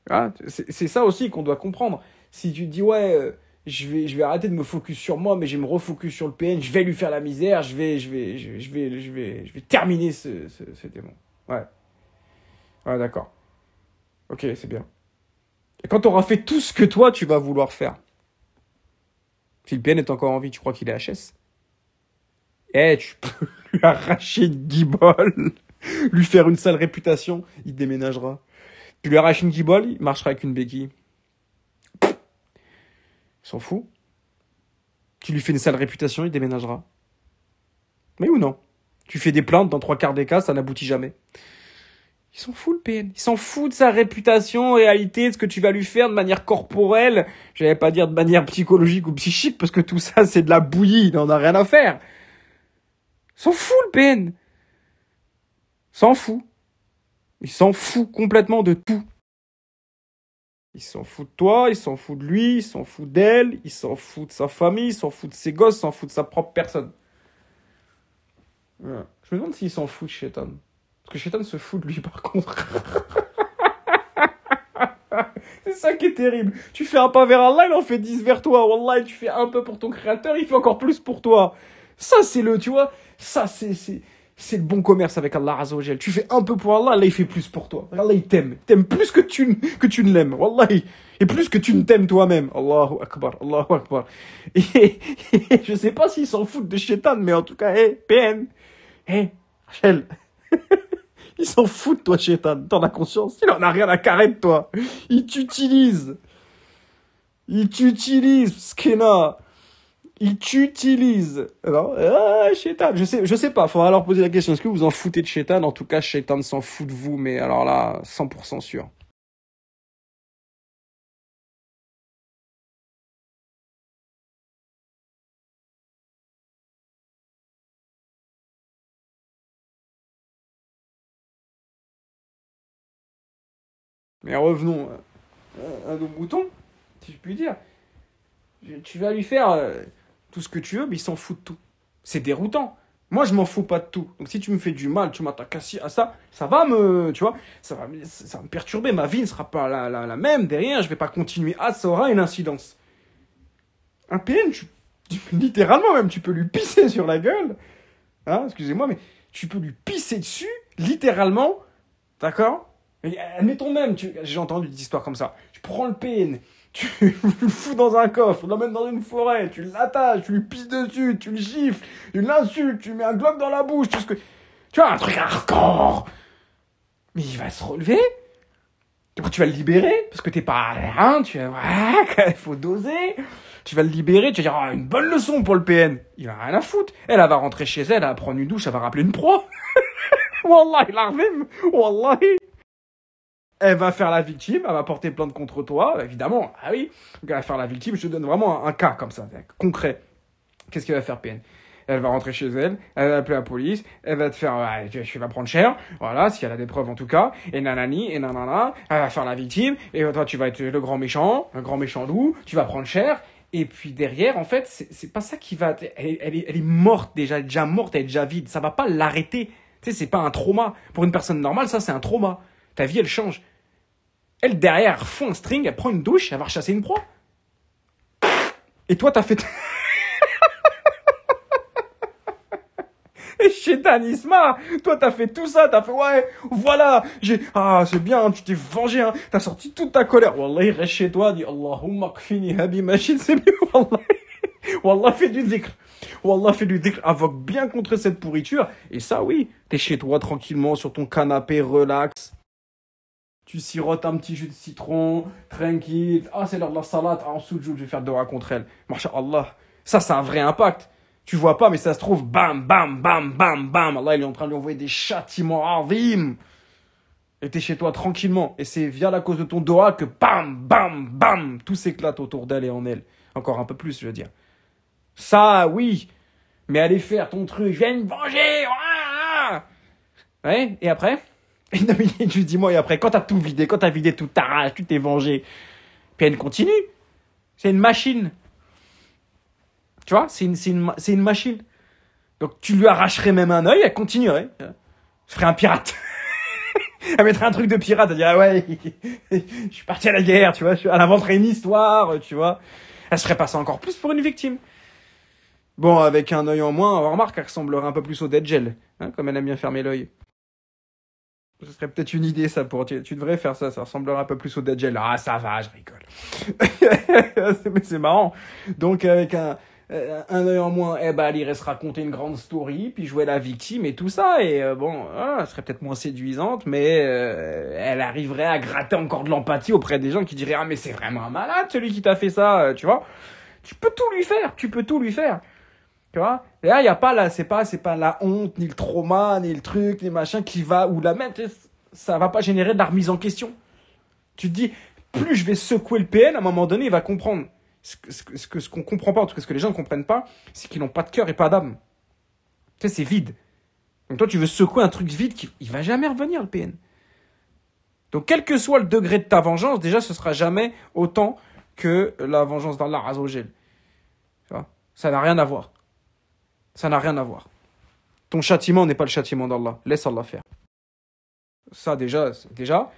Ah, c'est ça aussi qu'on doit comprendre. Si tu dis, ouais, euh, je, vais, je vais arrêter de me focus sur moi, mais je me refocus sur le PN, je vais lui faire la misère, je vais, je vais, je, vais, je vais, je vais, terminer ce, ce, ce démon. Ouais. Ouais, d'accord. Ok, c'est bien. Et quand tu auras fait tout ce que toi, tu vas vouloir faire. Phil est encore en vie, tu crois qu'il est HS Eh, tu <laughs> peux lui arracher une guibole, <laughs> lui faire une sale réputation, il déménagera. Tu lui arraches une guibole, il marchera avec une béquille. Il s'en fout. Tu lui fais une sale réputation, il déménagera. Mais ou non Tu fais des plaintes dans trois quarts des cas, ça n'aboutit jamais. Il s'en fout le PN. Il s'en fout de sa réputation, réalité, de ce que tu vas lui faire de manière corporelle. J'allais pas dire de manière psychologique ou psychique parce que tout ça c'est de la bouillie, il n'en a rien à faire. S'en fout le PN. S'en fout. Il s'en fout complètement de tout. Il s'en fout de toi, il s'en fout de lui, il s'en fout d'elle, il s'en fout de sa famille, il s'en fout de ses gosses, il s'en fout de sa propre personne. Je me demande s'il s'en fout de Shetan. Parce que Shaitan se fout de lui, par contre. <laughs> C'est ça qui est terrible. Tu fais un pas vers Allah, il en fait 10 vers toi. Wallah, tu fais un peu pour ton créateur, il fait encore plus pour toi. Ça, c'est le, tu vois, ça, c'est, c'est, c'est le bon commerce avec Allah Azzawajal. Tu fais un peu pour Allah, Allah, il fait plus pour toi. Allah, il t'aime. T'aime plus que tu, que tu ne l'aimes. Wallah. Et plus que tu ne t'aimes toi-même. Allahu Akbar, Allahu Akbar. je sais pas s'ils s'en foutent de Shaitan, mais en tout cas, eh, PN. Hé, eh, <laughs> <laughs> Il s'en fout de toi, Chetan, T'en as conscience. Il en a rien à carrer de toi. Il t'utilise. Il t'utilise, Skena. Il t'utilise. Alors, ah, euh, Chétan. Je sais, je sais pas. Faudra leur poser la question. Est-ce que vous en foutez de Chétan? En tout cas, Chétan s'en fout de vous, mais alors là, 100% sûr. Mais revenons à, nos moutons, si je puis dire. Tu vas lui faire euh, tout ce que tu veux, mais il s'en fout de tout. C'est déroutant. Moi, je m'en fous pas de tout. Donc, si tu me fais du mal, tu m'attaques à ça, ça va me, tu vois, ça va, ça me perturber. Ma vie ne sera pas la, la, la même derrière. Je vais pas continuer. Ah, ça aura une incidence. Un PN, littéralement même, tu peux lui pisser sur la gueule. Hein, excusez-moi, mais tu peux lui pisser dessus, littéralement. D'accord mais euh, admettons même, tu... j'ai entendu des histoires comme ça. Tu prends le PN, tu <laughs> le fous dans un coffre, tu l'emmènes dans une forêt, tu l'attaches, tu lui pisses dessus, tu le gifles, tu l'insultes, tu mets un globe dans la bouche, tout que. Tu vois, un truc hardcore Mais il va se relever tu vas le libérer, parce que t'es pas rien tu vas, <laughs> il faut doser. Tu vas le libérer, tu vas dire, oh, une bonne leçon pour le PN. Il a rien à foutre. Elle, va rentrer chez elle, elle va prendre une douche, elle va rappeler une proie. Wallah, <laughs> il a même. Wallahi elle va faire la victime, elle va porter plainte contre toi, évidemment, ah oui, donc elle va faire la victime, je te donne vraiment un, cas comme ça, concret. Qu'est-ce qu'elle va faire, PN elle va rentrer chez elle, elle va appeler la police, elle va te faire, ah, tu, vas prendre cher, voilà, si elle a des preuves en tout cas, et nanani, et nanana, elle va faire la victime, et euh, toi tu vas être le grand méchant, un grand méchant loup, tu vas prendre cher, et puis derrière, en fait, c'est pas ça qui va, elle, est, elle est morte déjà, déjà morte, elle est déjà vide, ça va pas l'arrêter, tu sais, c'est pas un trauma, pour une personne normale, ça c'est un trauma. Ta vie, elle change. Elle, derrière, fond un string, elle prend une douche, elle va rechasser une proie. Et toi, t'as fait... <laughs> Et chez Danisma, toi t'as fait tout ça, t'as fait ouais, voilà, j'ai ah c'est bien, tu t'es vengé, hein, t'as sorti toute ta colère. il reste chez toi, dis Allahumma kfini habi machine, c'est mieux. Wallah, Wallah fait du zikr, Wallah fait du zikr, invoque bien contre cette pourriture. Et ça oui, t'es chez toi tranquillement sur ton canapé relax tu sirotes un petit jus de citron, tranquille. Ah, c'est l'heure de la salade. Ah, en soujou je vais faire doha contre elle. Masha'Allah. Ça, c'est un vrai impact. Tu vois pas, mais ça se trouve, bam, bam, bam, bam, bam. Allah, il est en train de lui envoyer des châtiments vim. Et t'es chez toi tranquillement. Et c'est via la cause de ton doha que bam, bam, bam, tout s'éclate autour d'elle et en elle. Encore un peu plus, je veux dire. Ça, oui. Mais allez faire ton truc. Je viens me venger. Ouais. Et après et non, je dis-moi, et après, quand t'as tout vidé, quand t'as vidé tout t'arraches, tu t'es vengé. Puis elle continue. C'est une machine. Tu vois, c'est une, une, une, machine. Donc tu lui arracherais même un œil, elle continuerait. je ferait un pirate. <laughs> elle mettrait un truc de pirate, elle dirait, ah ouais, <laughs> je suis parti à la guerre, tu vois, elle inventerait une histoire, tu vois. Elle serait passer encore plus pour une victime. Bon, avec un œil en moins, on remarque qu'elle ressemblerait un peu plus au Dead Gel, hein, comme elle aime bien fermer l'œil. Ce serait peut-être une idée, ça, pour... Tu, tu devrais faire ça, ça ressemblera un peu plus au Gel. Ah, ça va, je rigole. <laughs> Mais c'est marrant. Donc, avec un, euh, un œil en moins, eh ben, il reste raconter une grande story, puis jouer la victime et tout ça. Et euh, bon, ça ah, elle serait peut-être moins séduisante, mais euh, elle arriverait à gratter encore de l'empathie auprès des gens qui diraient « Ah, mais c'est vraiment un malade, celui qui t'a fait ça, tu vois ?» Tu peux tout lui faire, tu peux tout lui faire. Tu vois Et là, il n'y a pas là c'est pas, c'est pas la honte, ni le trauma, ni le truc, ni machin qui va, ou la même, ça va pas générer de la remise en question. Tu te dis, plus je vais secouer le PN, à un moment donné, il va comprendre. Ce que, ce qu'on comprend pas, en tout cas, ce que les gens ne comprennent pas, c'est qu'ils n'ont pas de cœur et pas d'âme. Tu sais, c'est vide. Donc toi, tu veux secouer un truc vide qui, il va jamais revenir, le PN. Donc, quel que soit le degré de ta vengeance, déjà, ce sera jamais autant que la vengeance d'Allah vois Ça n'a rien à voir. Ça n'a rien à voir. Ton châtiment n'est pas le châtiment d'Allah. Laisse Allah faire. Ça, déjà, déjà.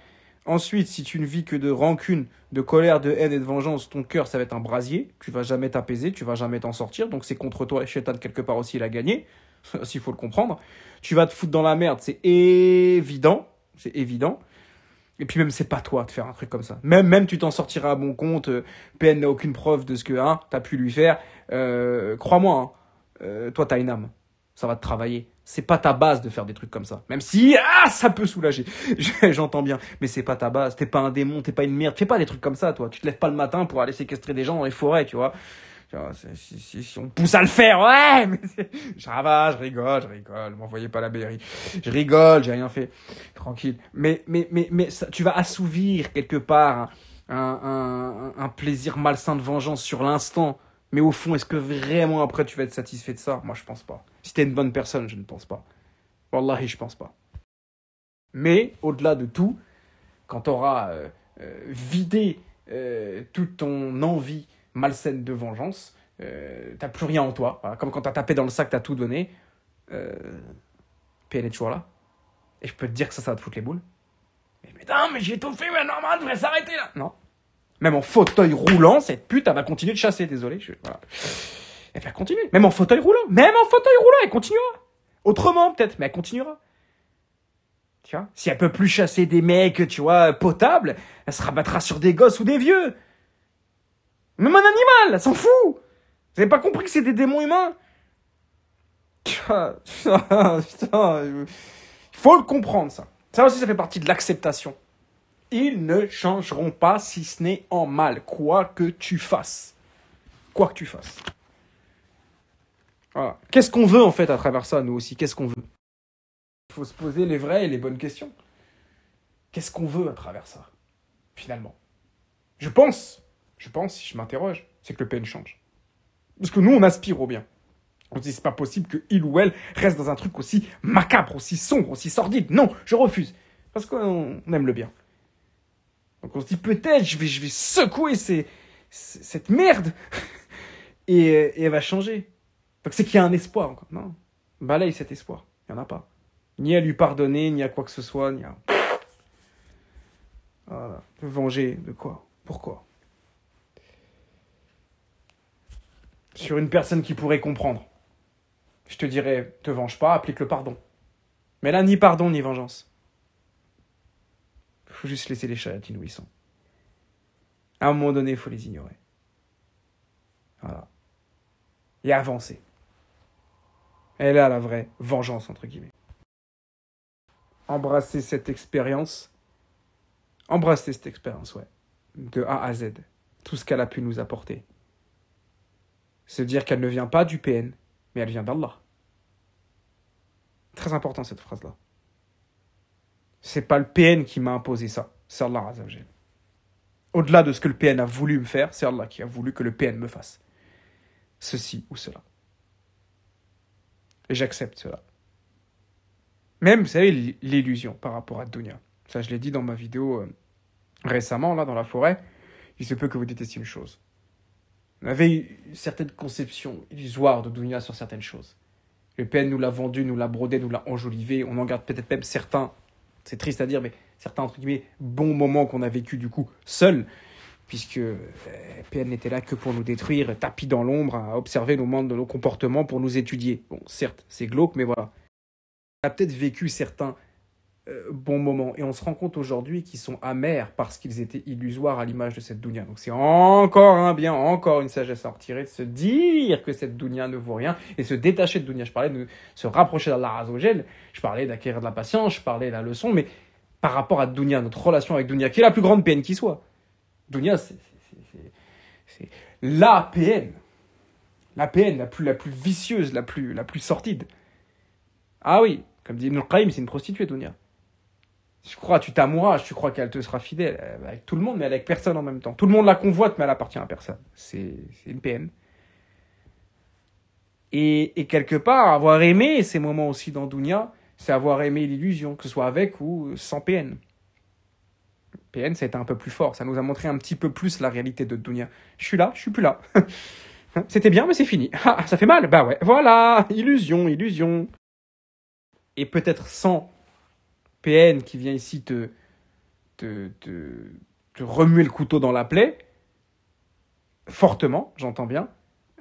Ensuite, si tu ne vis que de rancune, de colère, de haine et de vengeance, ton cœur, ça va être un brasier. Tu vas jamais t'apaiser, tu vas jamais t'en sortir. Donc, c'est contre toi. Et Shaitan, quelque part aussi, il a gagné. <laughs> S'il faut le comprendre. Tu vas te foutre dans la merde, c'est évident. C'est évident. Et puis même, c'est pas toi de faire un truc comme ça. Même, même tu t'en sortiras à bon compte. Euh, PN n'a aucune preuve de ce que hein, tu as pu lui faire. Euh, crois-moi, hein, euh, toi, t'as une âme. Ça va te travailler. C'est pas ta base de faire des trucs comme ça. Même si, ah, ça peut soulager. <laughs> J'entends bien. Mais c'est pas ta base. T'es pas un démon, t'es pas une merde. Fais pas des trucs comme ça, toi. Tu te lèves pas le matin pour aller séquestrer des gens dans les forêts, tu vois. Si, si, si, on pousse à le faire, ouais, <laughs> mais je ravage, je rigole, je rigole, m'envoyez pas la bérie. Je rigole, j'ai rien fait. Tranquille. Mais, mais, mais, mais, tu vas assouvir quelque part un, un, un plaisir malsain de vengeance sur l'instant. Mais au fond, est-ce que vraiment après tu vas être satisfait de ça Moi, je pense pas. Si t'es une bonne personne, je ne pense pas. Wallahi, je pense pas. Mais au-delà de tout, quand t'auras euh, euh, vidé euh, toute ton envie malsaine de vengeance, t'as plus rien en toi. Comme quand t'as tapé dans le sac, t'as tout donné. puis elle est là. Et je peux te dire que ça, ça va te foutre les boules. Mais putain, mais j'ai tout fait mais normalement, je vais s'arrêter là. Non, même en fauteuil roulant, cette pute, elle va continuer de chasser, désolé. Je... Voilà. Elle va continuer. Même en fauteuil roulant. Même en fauteuil roulant, elle continuera. Autrement, peut-être, mais elle continuera. Tu vois Si elle peut plus chasser des mecs, tu vois, potables, elle se rabattra sur des gosses ou des vieux. Même un animal, elle s'en fout. Vous avez pas compris que c'est des démons humains <laughs> putain, il faut le comprendre ça. Ça aussi, ça fait partie de l'acceptation. Ils ne changeront pas si ce n'est en mal, quoi que tu fasses. Quoi que tu fasses. Qu'est-ce qu'on veut en fait à travers ça, nous aussi Qu'est-ce qu'on veut Il faut se poser les vraies et les bonnes questions. Qu'est-ce qu'on veut à travers ça, finalement Je pense, je pense, si je m'interroge, c'est que le PN change. Parce que nous, on aspire au bien. On se dit, c'est pas possible que il ou elle reste dans un truc aussi macabre, aussi sombre, aussi sordide. Non, je refuse. Parce qu'on aime le bien. Donc on se dit peut-être je vais, je vais secouer cette merde <laughs> et, elle va changer. Donc c'est qu'il y a un espoir encore. Non, balaye cet espoir. Il n'y en a pas. Ni à lui pardonner, ni à quoi que ce soit, ni à... Voilà. Venger de quoi Pourquoi Sur une personne qui pourrait comprendre. Je te dirais, te venge pas, applique le pardon. Mais là, ni pardon, ni vengeance faut juste laisser les chariots où sont. À un moment donné, il faut les ignorer. Voilà. Et avancer. Elle a la vraie vengeance, entre guillemets. Embrasser cette expérience. Embrasser cette expérience, ouais. De A à Z. Tout ce qu'elle a pu nous apporter. Se dire qu'elle ne vient pas du PN, mais elle vient d'Allah. Très important cette phrase-là. C'est pas le PN qui m'a imposé ça. C'est Allah Au-delà de ce que le PN a voulu me faire, c'est Allah qui a voulu que le PN me fasse. Ceci ou cela. Et j'accepte cela. Même, vous savez, l'illusion par rapport à dounia Ça, je l'ai dit dans ma vidéo euh, récemment, là, dans la forêt. Il se peut que vous détestiez une chose. On avait certaines conceptions illusoires de dounia sur certaines choses. Le PN nous l'a vendu, nous l'a brodé, nous l'a enjolivé. On en garde peut-être même certains c'est triste à dire, mais certains entre guillemets bons moments qu'on a vécu du coup seuls, puisque euh, PN n'était là que pour nous détruire, tapis dans l'ombre, à observer nos membres de nos comportements pour nous étudier. Bon, certes, c'est glauque, mais voilà. On a peut-être vécu certains euh, bon moment, Et on se rend compte aujourd'hui qu'ils sont amers parce qu'ils étaient illusoires à l'image de cette dounia. Donc c'est encore un bien, encore une sagesse à retirer de se dire que cette dounia ne vaut rien et se détacher de dounia. Je parlais de se rapprocher d'Allah Azogel, je parlais d'acquérir de la patience, je parlais de la leçon, mais par rapport à dounia, notre relation avec dounia, qui est la plus grande peine qui soit. Dounia, c'est la peine La peine la plus, la plus vicieuse, la plus, la plus sortide. Ah oui, comme dit Ibn Qayyim, c'est une prostituée, Dounia. Tu crois, tu t'amouras, tu crois qu'elle te sera fidèle euh, avec tout le monde, mais avec personne en même temps. Tout le monde la convoite, mais elle appartient à personne. C'est une PN. Et, quelque part, avoir aimé ces moments aussi dans Dounia, c'est avoir aimé l'illusion, que ce soit avec ou sans PN. PN, ça a été un peu plus fort. Ça nous a montré un petit peu plus la réalité de Dounia. Je suis là, je suis plus là. <laughs> C'était bien, mais c'est fini. Ah, ça fait mal Bah ouais, voilà Illusion, illusion. Et peut-être sans PN qui vient ici te, te, te, remuer le couteau dans la plaie, fortement, j'entends bien,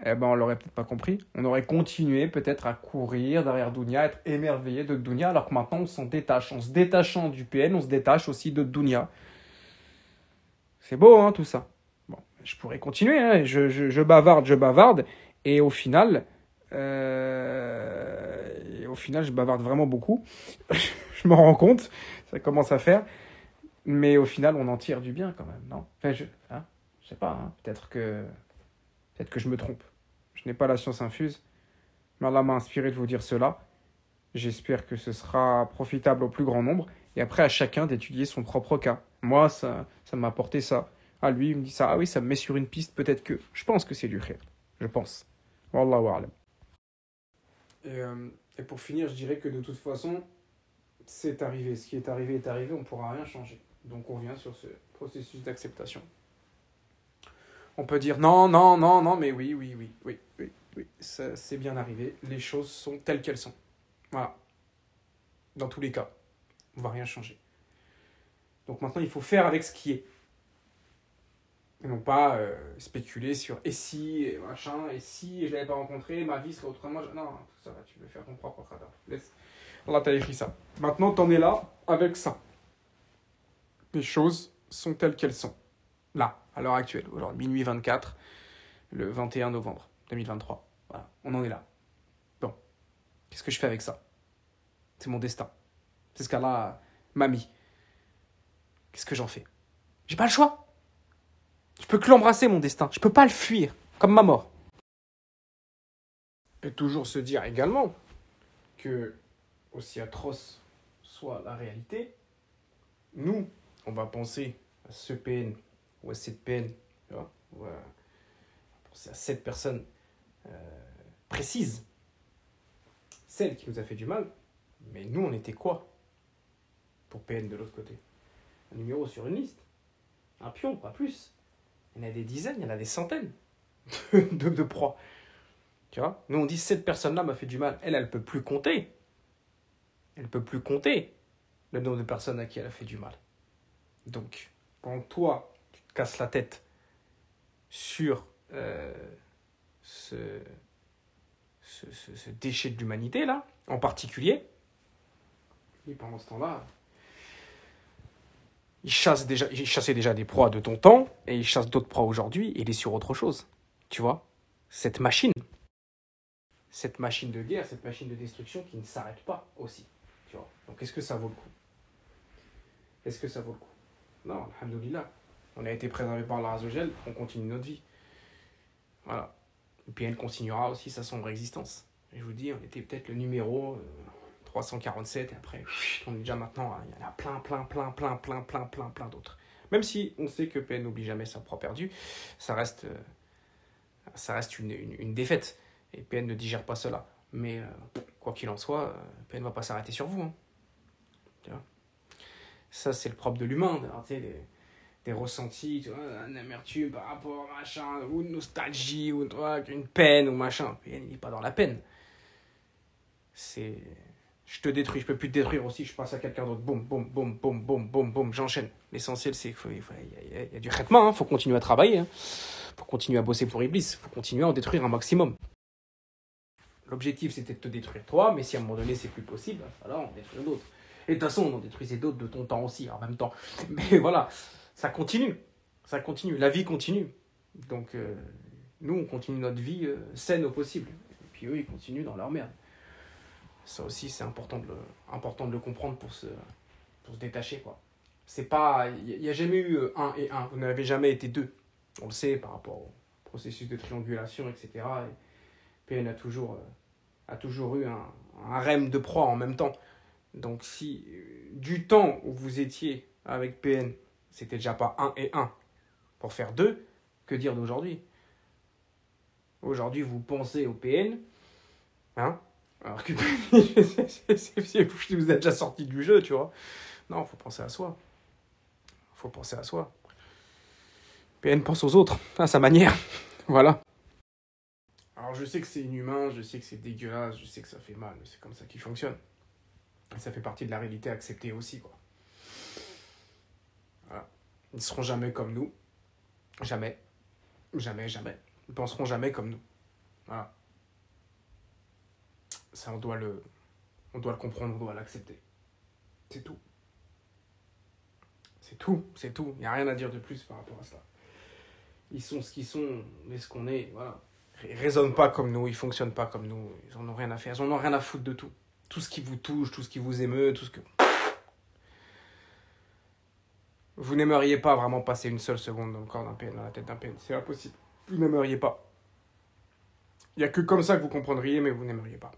eh ben on l'aurait peut-être pas compris. On aurait continué peut-être à courir derrière Dounia, être émerveillé de Dounia, alors que maintenant on s'en détache. En se détachant du PN, on se détache aussi de Dounia. C'est beau, hein, tout ça. Bon, je pourrais continuer, hein, je, je, bavarde, je bavarde, et au final, euh, et au final, je bavarde vraiment beaucoup. <laughs> je m'en rends compte, ça commence à faire. Mais au final, on en tire du bien quand même, non Enfin, je, hein, je sais pas, hein. peut-être que, peut que je me trompe. Je n'ai pas la science infuse, mais Allah m'a inspiré de vous dire cela. J'espère que ce sera profitable au plus grand nombre. Et après, à chacun d'étudier son propre cas. Moi, ça m'a apporté ça. À ah, lui, il me dit ça. Ah oui, ça me met sur une piste, peut-être que. Je pense que c'est du khir. Je pense. Wallahu alam. Euh, et pour finir, je dirais que de toute façon, c'est arrivé, ce qui est arrivé est arrivé, on ne pourra rien changer. Donc on revient sur ce processus d'acceptation. On peut dire non, non, non, non, mais oui, oui, oui, oui, oui, oui, ça c'est bien arrivé, les choses sont telles qu'elles sont. Voilà. Dans tous les cas, on va rien changer. Donc maintenant, il faut faire avec ce qui est. Et non pas euh, spéculer sur et si, et machin, et si, et je l'avais pas rencontré, ma vie serait autrement. Non, ça va, tu veux faire ton propre radar. Laisse, écrit ça. Maintenant, t'en es là avec ça. Les choses sont telles qu'elles sont. Là, à l'heure actuelle, aujourd'hui, minuit 24, le 21 novembre 2023. Voilà, on en est là. Bon, qu'est-ce que je fais avec ça C'est mon destin. C'est ce qu'Allah m'a mis. Qu'est-ce que j'en fais J'ai pas le choix. Je peux que l'embrasser, mon destin. Je peux pas le fuir, comme ma mort. Et toujours se dire également que aussi atroce soit la réalité, nous, on va penser à ce PN ou à cette PN, tu vois, à, penser à cette personne euh, précise, celle qui nous a fait du mal, mais nous, on était quoi pour PN de l'autre côté Un numéro sur une liste, un pion, pas plus. Il y en a des dizaines, il y en a des centaines <laughs> de, proies. Tu Nous, on dit cette personne-là m'a fait du mal. Elle, elle ne peut plus compter elle peut plus compter le nombre de personnes à qui elle a fait du mal. Donc, quand toi, tu te casses la tête sur euh, ce, déchet de l'humanité, là, en particulier, et pendant ce temps-là, il, chasse déjà, il chassait déjà des proies de ton temps, et il chasse d'autres proies aujourd'hui, et il est sur autre chose. Tu vois Cette machine, cette machine de guerre, cette machine de destruction qui ne s'arrête pas aussi. Donc est-ce que ça vaut le coup Est-ce que ça vaut le coup Non, alhamdoulilah. On a été préservé par la rasogène on continue notre vie. Voilà. Et puis elle continuera aussi sa sombre existence. je vous dis, on était peut-être le numéro 347, euh, et après, on est déjà maintenant, hein, il y en a plein, plein, plein, plein, plein, plein, plein, plein d'autres. Même si on sait que PN n'oublie jamais sa proie perdue, ça reste, euh, ça reste une, une défaite. Et PN ne digère pas cela. Mais euh, quoi qu'il en soit, euh, peine ne va pas s'arrêter sur vous. Hein. ça, c'est le propre de l'humain, des, ressentis, tu amertume par rapport à machin, ou une nostalgie, ou une peine, ou machin. La il n'est pas dans la peine. C'est. Je te détruis, je peux plus te détruire aussi, je passe à quelqu'un d'autre. Boum, boum, boum, boum, boum, boum, boum, j'enchaîne. L'essentiel, c'est qu'il y a, du traitement, il hein. faut continuer à travailler, il hein. faut continuer à bosser pour Iblis, il faut continuer à en détruire un maximum. L'objectif, c'était de te détruire toi, mais si à un moment donné, c'est plus possible, alors bah, on détruit d'autres. Et de toute façon, on en détruisait d'autres de ton temps aussi, en même temps. <laughs> Mais voilà, ça continue. Ça continue. La vie continue. Donc, euh, nous, on continue notre vie euh, saine au possible. Et puis eux, ils continuent dans leur merde. Ça aussi, c'est important, de le, important de le comprendre pour se, pour se détacher, quoi. C'est pas... Il n'y a, jamais eu euh, un et un. Vous n'avez jamais été deux. On le sait par rapport au processus de triangulation, etc. Et puis, a toujours a toujours eu un, REM de proie en même temps. Donc si euh, du temps où vous étiez avec PN, c'était déjà pas un et un pour faire deux que dire d'aujourd'hui Aujourd'hui, vous pensez au PN, hein Alors que <laughs> vous êtes déjà sorti du jeu, tu vois. Non, faut penser à soi. Faut penser à soi. PN pense aux autres, à sa manière. <laughs> voilà. Alors je sais que c'est inhumain, je sais que c'est dégueulasse, je sais que ça fait mal, mais c'est comme ça qu'il fonctionne. Et ça fait partie de la réalité acceptée aussi, quoi. Ils ne seront jamais comme nous. Jamais. Jamais, jamais. Ils penseront jamais comme nous. Voilà. Ça, on doit le, on doit le comprendre, on doit l'accepter. C'est tout. C'est tout, c'est tout. Il n'y a rien à dire de plus par rapport à ça. Ils sont ce qu'ils sont, mais ce qu'on est, voilà raisonnent pas comme nous, ils fonctionnent pas comme nous, ils en ont rien à faire, ils en ont rien à foutre de tout. Tout ce qui vous touche, tout ce qui vous émeut, tout ce que. Vous n'aimeriez pas vraiment passer une seule seconde dans le corps d'un PN, dans la tête d'un PN, c'est impossible. Vous n'aimeriez pas. Il n'y a que comme ça que vous comprendriez, mais vous n'aimeriez pas.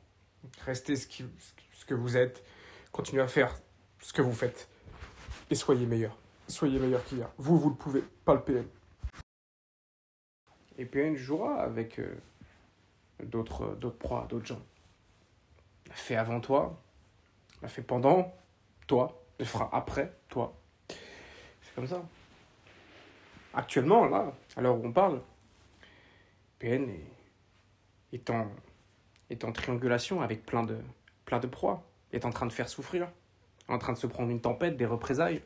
Restez ce, ce que vous êtes, continuez à faire ce que vous faites, et soyez meilleur. Soyez meilleur qu'hier. Vous, vous le pouvez, pas le PN. Et puis jouera avec euh, d'autres d'autres proies, d'autres gens. Elle fait avant toi, elle fait pendant toi, elle fera après toi. C'est comme ça. Actuellement, là, à l'heure où on parle, PN est, en, triangulation avec plein de, plein de proies, est en train de faire souffrir, en train de se prendre une tempête, des représailles,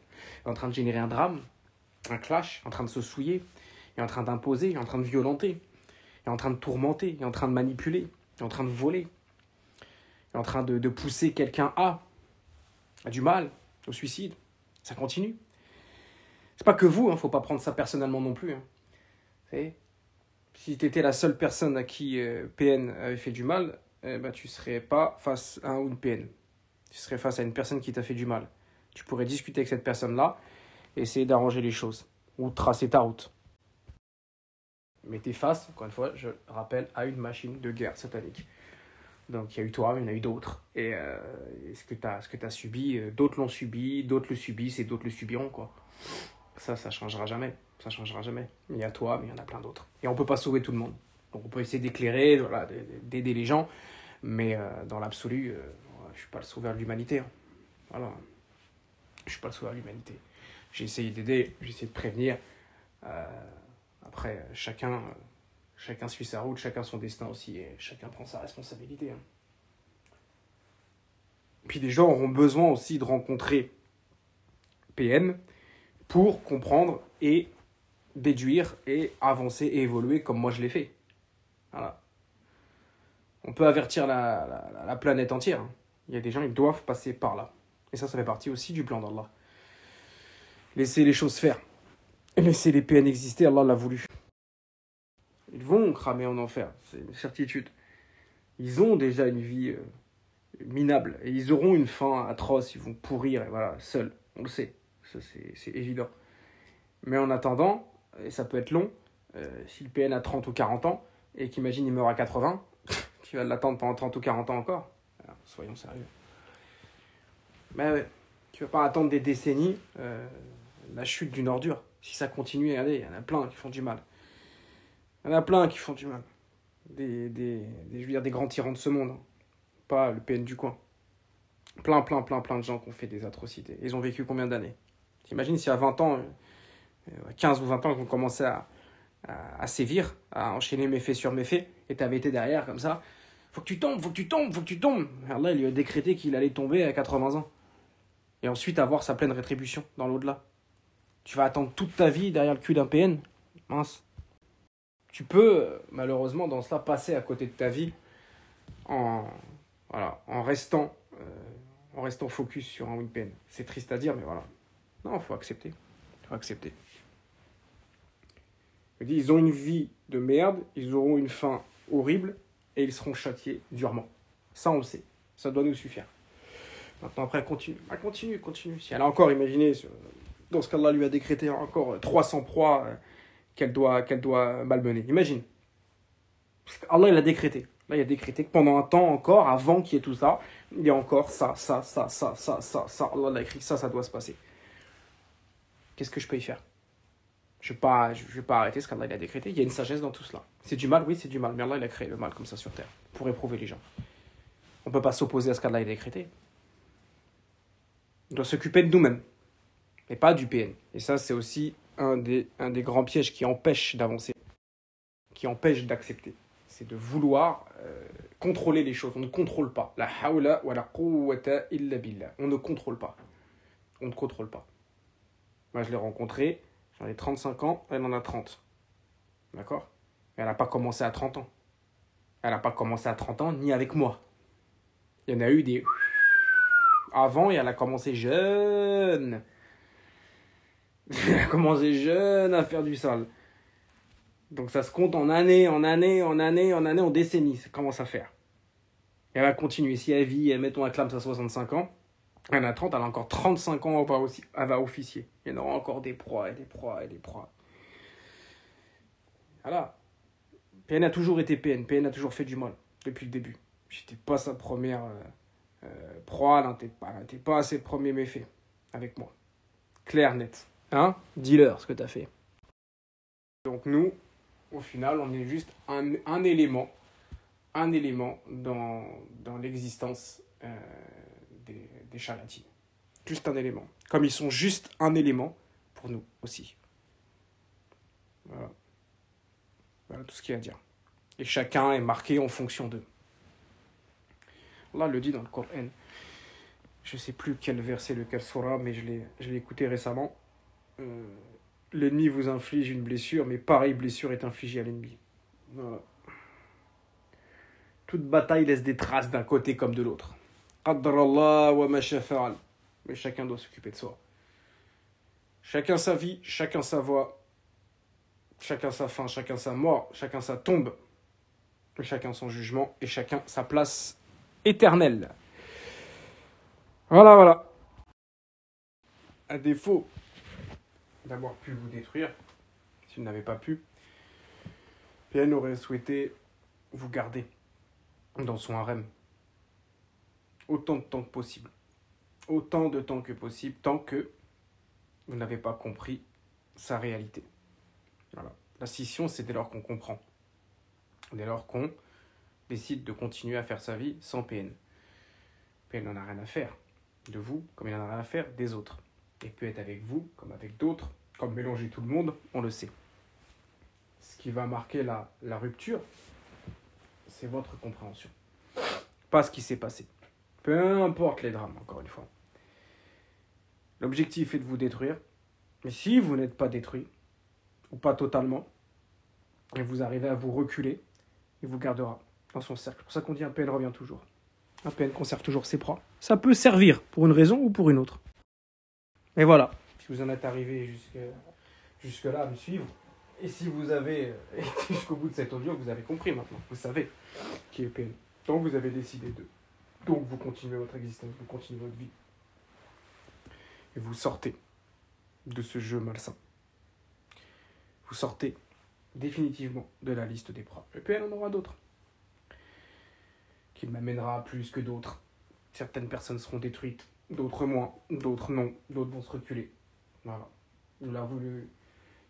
en train de générer un drame, un clash, en train de se souiller, est en train d'imposer, est en train de violenter, est en train de tourmenter, est en train de manipuler, est en train de voler, est en train de, pousser quelqu'un à, du mal, au suicide. Ça continue. C'est pas que vous, hein, faut pas prendre ça personnellement non plus. Hein. si tu étais la seule personne à qui euh, PN avait fait du mal, tu eh ne ben, tu serais pas face à un ou une PN. Tu serais face à une personne qui t'a fait du mal. Tu pourrais discuter avec cette personne-là, et essayer d'arranger les choses, ou tracer ta route mais t'es face, encore une fois, je rappelle, à une machine de guerre satanique. Donc il y a eu toi, mais il y en a eu d'autres. Et, euh, ce que tu as, as, subi, euh, d'autres l'ont subi, d'autres le subissent et d'autres le subiront. quoi. Ça, ça changera jamais. Ça changera jamais. Il y a toi, mais il y en a plein d'autres. Et on peut pas sauver tout le monde. Donc on peut essayer d'éclairer, voilà, d'aider les gens. Mais euh, dans l'absolu, je suis pas le sauveur de l'humanité. Hein. Voilà. Je suis pas le sauveur de l'humanité. J'ai essayé d'aider, j'ai essayé de prévenir. Après, euh, chacun, euh, chacun suit sa route, chacun son destin aussi, et chacun prend sa responsabilité. Hein. Puis des gens auront besoin aussi de rencontrer PM pour comprendre et déduire et avancer et évoluer comme moi je l'ai fait. Voilà. On peut avertir la, planète entière. Hein. Il y a des gens, ils doivent passer par là. Et ça, ça fait partie aussi du plan d'Allah. Laissez les choses faire. Laissez les PN exister, Allah l'a voulu. Ils vont cramer en enfer, c'est une certitude. Ils ont déjà une vie euh, minable et ils auront une fin atroce, ils vont pourrir, et voilà, seuls, on le sait, c'est évident. Mais en attendant, et ça peut être long, euh, si le PN a 30 ou 40 ans et qu'imagine il meurt à 80, <laughs> tu vas l'attendre pendant 30 ou 40 ans encore. soyons sérieux. Mais tu vas pas attendre des décennies euh, la chute d'une ordure. Si ça continue, regardez, il y en a plein qui font du mal. Il y en a plein qui font du mal. Des, des, je veux dire, des grands tyrans de ce monde. Hein. Pas le PN du coin. Plein, plein, plein, plein de gens qui ont fait des atrocités. Ils ont vécu combien d'années T'imagines si euh, à 20 ans, 15 ou 20 ans, qu'on ont à, à, sévir, à enchaîner mes faits sur mes faits et t'avais été derrière comme ça. Faut que tu tombes, faut que tu tombes, faut que tu tombes. Allah, il lui a décrété qu'il allait tomber à 80 ans. Et ensuite avoir sa pleine rétribution dans l'au-delà. Tu vas attendre toute ta vie derrière le cul d'un PN. Mince. Tu peux, euh, malheureusement, dans cela, passer à côté de ta vie en, voilà, en, restant, euh, en restant focus sur un WinPN. C'est triste à dire, mais voilà. Non, il faut accepter. faut accepter. Ils ont une vie de merde, ils auront une fin horrible et ils seront châtiés durement. Ça, on le sait. Ça doit nous suffire. Maintenant, après, continue. Elle bah, continue, continue. Si elle a encore imaginé lorsqu'Allah lui a décrété encore 300 proies euh, qu'elle doit, qu'elle doit malmener. Imagine. Allah, il a décrété. Là, il a décrété que pendant un temps encore, avant qu'il y ait tout ça, il y a encore ça, ça, ça, ça, ça, ça, ça. Allah l'a écrit, ça, ça doit se passer. Qu'est-ce que je peux y faire Je ne vais, pas, je vais pas arrêter ce qu'Allah a décrété. Il y a une sagesse dans tout cela. C'est du mal, oui, c'est du mal. Mais Allah, il a créé le mal comme ça sur Terre, pour éprouver les gens. On ne peut pas s'opposer à ce qu'Allah a décrété. On doit s'occuper de nous-mêmes mais pas du PN. Et ça, c'est aussi un des, un des grands pièges qui empêche d'avancer, qui empêche d'accepter. C'est de vouloir euh, contrôler les choses. On ne contrôle pas. La hawla wa la quwwata illa billah. On ne contrôle pas. On ne contrôle pas. Moi, je l'ai rencontrée, j'en ai 35 ans, elle en a 30. D'accord Mais elle n'a pas commencé à 30 ans. Elle n'a pas commencé à 30 ans, ni avec moi. Il y en a eu des... Avant, elle a commencé jeune. Elle <laughs> a commencé jeune à faire du sale. Donc ça se compte en années, en années, en années, en années, en décennies. Ça commence à faire. elle va continuer. Si elle vit, mettons, elle clame à 65 ans, elle a 30, elle a encore 35 ans, elle va, officier. Il y en aura encore des proies et des proies et des proies. Voilà. PN a toujours été PN. PN a toujours fait du mal depuis le début. J'étais pas sa première euh, euh, proie, elle n'était pas, pas ses premiers méfaits avec moi. Clair, net. Dis-leur ce que tu as fait. Donc nous, au final, on est juste un, élément, un élément dans, dans l'existence euh, des, des Juste un élément. Comme ils sont juste un élément pour nous aussi. Voilà. tout ce qu'il y a à dire. Et chacun est marqué en fonction d'eux. Là, le dit dans le Coran. Je ne sais plus quel verset, lequel sera, mais je l'ai écouté récemment. Euh, l'ennemi vous inflige une blessure, mais pareille blessure est infligée à l'ennemi. Toute bataille laisse des traces d'un côté comme de l'autre. Mais chacun doit s'occuper de soi. Chacun sa vie, chacun sa voix, chacun sa fin, chacun sa mort, chacun sa tombe, chacun son jugement et chacun sa place éternelle. Voilà, voilà. À défaut d'avoir pu vous détruire, s'il n'avait pas pu, PN aurait souhaité vous garder dans son harem autant de temps que possible. Autant de temps que possible, tant que vous n'avez pas compris sa réalité. Voilà. La scission, c'est dès lors qu'on comprend. Dès lors qu'on décide de continuer à faire sa vie sans PN. PN n'en a rien à faire de vous, comme il n'en a rien à faire des autres et peut être avec vous, comme avec d'autres, comme mélanger tout le monde, on le sait. Ce qui va marquer la, rupture, c'est votre compréhension. Pas ce qui s'est passé. Peu importe les drames, encore une fois. L'objectif est de vous détruire. Mais si vous n'êtes pas détruit, ou pas totalement, et vous arrivez à vous reculer, il vous gardera dans son cercle. C'est pour ça qu'on dit un PN revient toujours. Un PN conserve toujours ses proies. Ça peut servir pour une raison ou pour une autre. Mais voilà, si vous en êtes arrivé jusque-là à me suivre, et si vous avez euh, <laughs> été jusqu'au bout de cet audio, vous avez compris maintenant, vous savez qui est PN. Donc vous avez décidé de. Donc vous continuez votre existence, vous continuez votre vie. Et vous sortez de ce jeu malsain. Vous sortez définitivement de la liste des proies. Et PN en aura d'autres. Qui m'amènera plus que d'autres. Certaines personnes seront détruites, d'autres moins, d'autres non, d'autres vont se reculer. Voilà. Il a voulu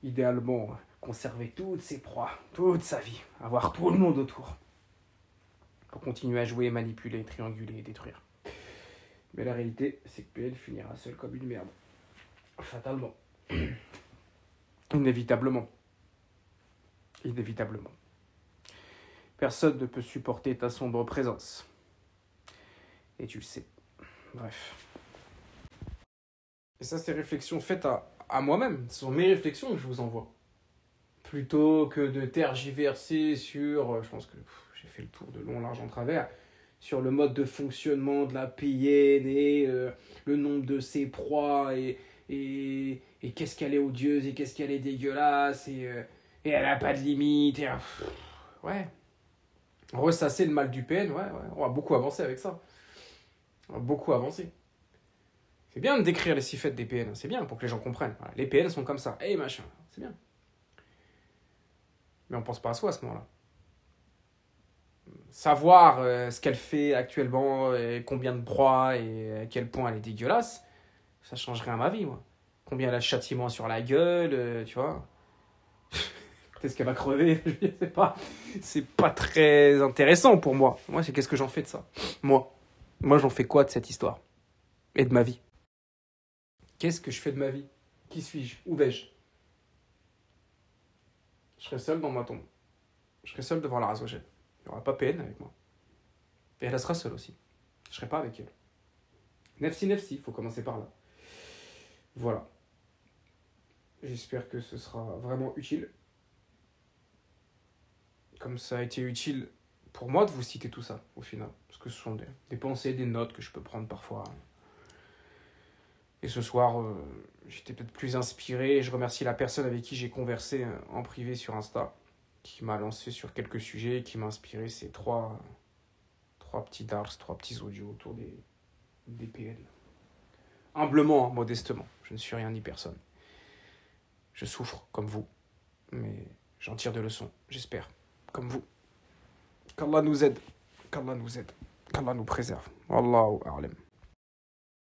idéalement conserver toutes ses proies, toute sa vie, avoir tout le monde autour, pour continuer à jouer, manipuler, trianguler et détruire. Mais la réalité, c'est que PL finira seul comme une merde. Fatalement. <clears throat> Inévitablement. Inévitablement. Personne ne peut supporter ta sombre présence. Et tu le sais. Bref. Et ça, c'est réflexions faites à, moi-même. Ce sont mes réflexions que je vous envoie. Plutôt que de tergiverser sur, euh, je pense que j'ai fait le tour de long, large en travers, sur le mode de fonctionnement de la PN et euh, le nombre de ses proies et, et, qu'est-ce qu'elle est odieuse et qu'est-ce qu'elle est dégueulasse et, euh, et elle n'a pas de limite. ouais. Ressasser le mal du PN, ouais, ouais, on va beaucoup avancé avec ça beaucoup avancé. C'est bien de décrire les six fêtes des PN, c'est bien pour que les gens comprennent. Les PN sont comme ça, et eh, machin, c'est bien. Mais on pense pas à soi à ce moment-là. Savoir euh, ce qu'elle fait actuellement, et combien de proies et à euh, quel point elle est dégueulasse, ça change rien à ma vie, moi. Combien elle a de châtiments sur la gueule, euh, tu vois. <laughs> qu'est-ce qu'elle va crever, <laughs> je sais pas. C'est pas très intéressant pour moi. Moi, c'est qu'est-ce que j'en fais de ça Moi. Moi, j'en fais quoi de cette histoire Et de ma vie Qu'est-ce que je fais de ma vie Qui suis-je Où vais-je Je serai seul dans ma tombe. Je serai seul devant la rasogène. Il n'y aura pas PN avec moi. Et elle sera seule aussi. Je ne serai pas avec elle. Nefsi, Nefsi, il faut commencer par là. Voilà. J'espère que ce sera vraiment utile. Comme ça a été utile pour moi de vous citer tout ça, au final. Parce que ce sont des, pensées, des notes que je peux prendre parfois. Et ce soir, euh, j'étais peut-être plus inspiré. je remercie la personne avec qui j'ai conversé euh, en privé sur Insta, qui m'a lancé sur quelques sujets, qui m'a inspiré ces trois, trois petits dars, trois petits audios autour des, des PL. Humblement, hein, modestement. Je ne suis rien ni personne. Je souffre comme vous, mais j'en tire des leçons, j'espère, comme vous. Qu'Allah nous aide. Qu'Allah nous aide. Qu'Allah nous préserve. Wallahu a'lam.